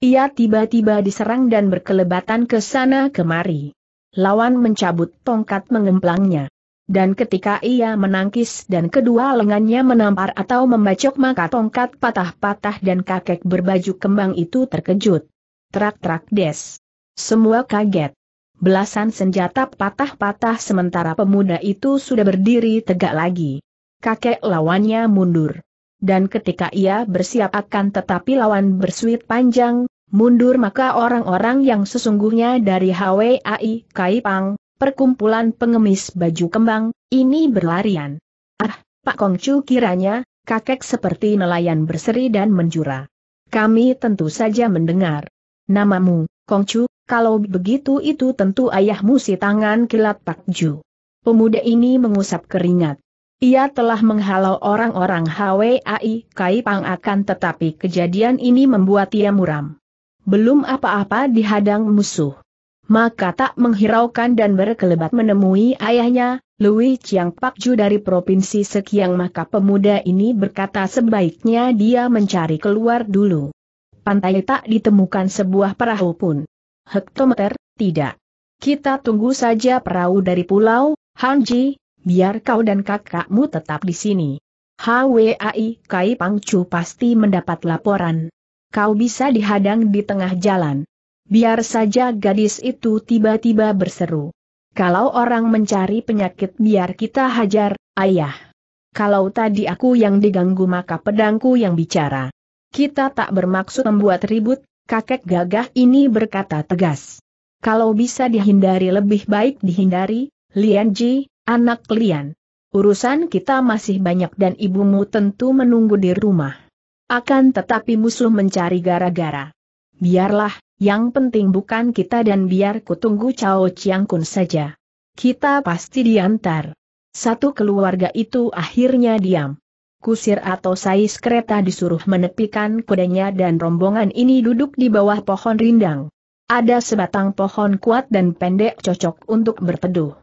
Ia tiba-tiba diserang dan berkelebatan ke sana kemari. Lawan mencabut tongkat mengemplangnya dan ketika ia menangkis dan kedua lengannya menampar atau membacok maka tongkat patah-patah dan kakek berbaju kembang itu terkejut. Trak-trak des. Semua kaget. Belasan senjata patah-patah sementara pemuda itu sudah berdiri tegak lagi. Kakek lawannya mundur. Dan ketika ia bersiap akan tetapi lawan bersuit panjang, mundur maka orang-orang yang sesungguhnya dari HWAI Kaipang, perkumpulan pengemis baju kembang, ini berlarian. Ah, Pak Kongcu kiranya, kakek seperti nelayan berseri dan menjura. Kami tentu saja mendengar. Namamu, Kongcu, kalau begitu itu tentu ayahmu si tangan kilat Pak Ju. Pemuda ini mengusap keringat. Ia telah menghalau orang-orang HWAI Pang akan tetapi kejadian ini membuat ia muram. Belum apa-apa dihadang musuh maka tak menghiraukan dan berkelebat menemui ayahnya, Louis Chiang Pakju dari Provinsi Sekiang maka pemuda ini berkata sebaiknya dia mencari keluar dulu. Pantai tak ditemukan sebuah perahu pun. Hektometer, tidak. Kita tunggu saja perahu dari pulau, Hanji, biar kau dan kakakmu tetap di sini. HWAI Kai Pangcu pasti mendapat laporan. Kau bisa dihadang di tengah jalan. Biar saja gadis itu tiba-tiba berseru. Kalau orang mencari penyakit biar kita hajar, ayah. Kalau tadi aku yang diganggu maka pedangku yang bicara. Kita tak bermaksud membuat ribut, kakek gagah ini berkata tegas. Kalau bisa dihindari lebih baik dihindari, Lian Ji, anak Lian. Urusan kita masih banyak dan ibumu tentu menunggu di rumah. Akan tetapi musuh mencari gara-gara. Biarlah, yang penting bukan kita dan biar kutunggu tunggu Cao Chiang Kun saja. Kita pasti diantar. Satu keluarga itu akhirnya diam. Kusir atau sais kereta disuruh menepikan kudanya dan rombongan ini duduk di bawah pohon rindang. Ada sebatang pohon kuat dan pendek cocok untuk berteduh.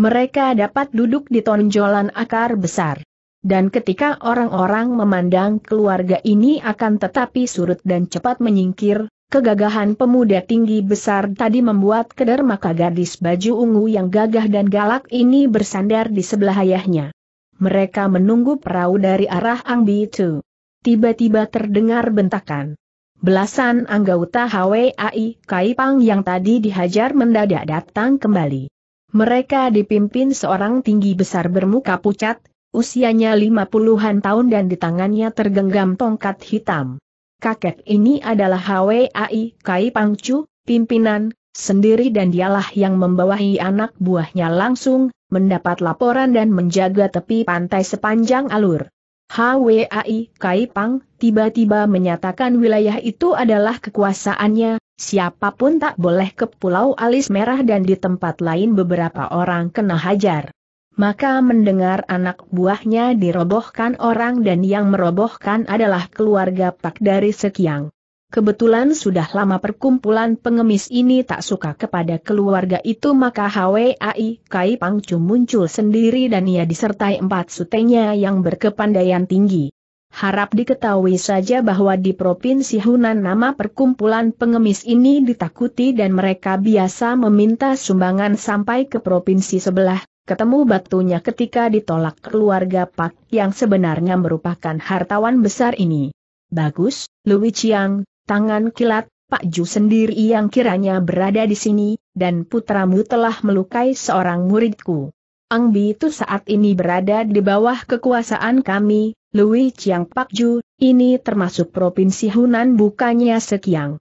Mereka dapat duduk di tonjolan akar besar. Dan ketika orang-orang memandang keluarga ini akan tetapi surut dan cepat menyingkir, Kegagahan pemuda tinggi besar tadi membuat keder gadis baju ungu yang gagah dan galak ini bersandar di sebelah ayahnya. Mereka menunggu perahu dari arah Angbi itu. Tiba-tiba terdengar bentakan. Belasan anggota HWAI Kaipang yang tadi dihajar mendadak datang kembali. Mereka dipimpin seorang tinggi besar bermuka pucat, usianya lima puluhan tahun dan di tangannya tergenggam tongkat hitam kakek ini adalah HWAI Kai Pangcu, pimpinan, sendiri dan dialah yang membawahi anak buahnya langsung, mendapat laporan dan menjaga tepi pantai sepanjang alur. HWAI Kai Pang tiba-tiba menyatakan wilayah itu adalah kekuasaannya, siapapun tak boleh ke Pulau Alis Merah dan di tempat lain beberapa orang kena hajar maka mendengar anak buahnya dirobohkan orang dan yang merobohkan adalah keluarga Pak dari Sekiang. Kebetulan sudah lama perkumpulan pengemis ini tak suka kepada keluarga itu maka HWAI Kai Pangcu muncul sendiri dan ia disertai empat sutenya yang berkepandaian tinggi. Harap diketahui saja bahwa di Provinsi Hunan nama perkumpulan pengemis ini ditakuti dan mereka biasa meminta sumbangan sampai ke provinsi sebelah ketemu batunya ketika ditolak keluarga Pak yang sebenarnya merupakan hartawan besar ini. Bagus, Louis Chiang, tangan kilat, Pak Ju sendiri yang kiranya berada di sini, dan putramu telah melukai seorang muridku. Ang Bi itu saat ini berada di bawah kekuasaan kami, Louis Chiang Pak Ju, ini termasuk Provinsi Hunan bukannya Sekiang.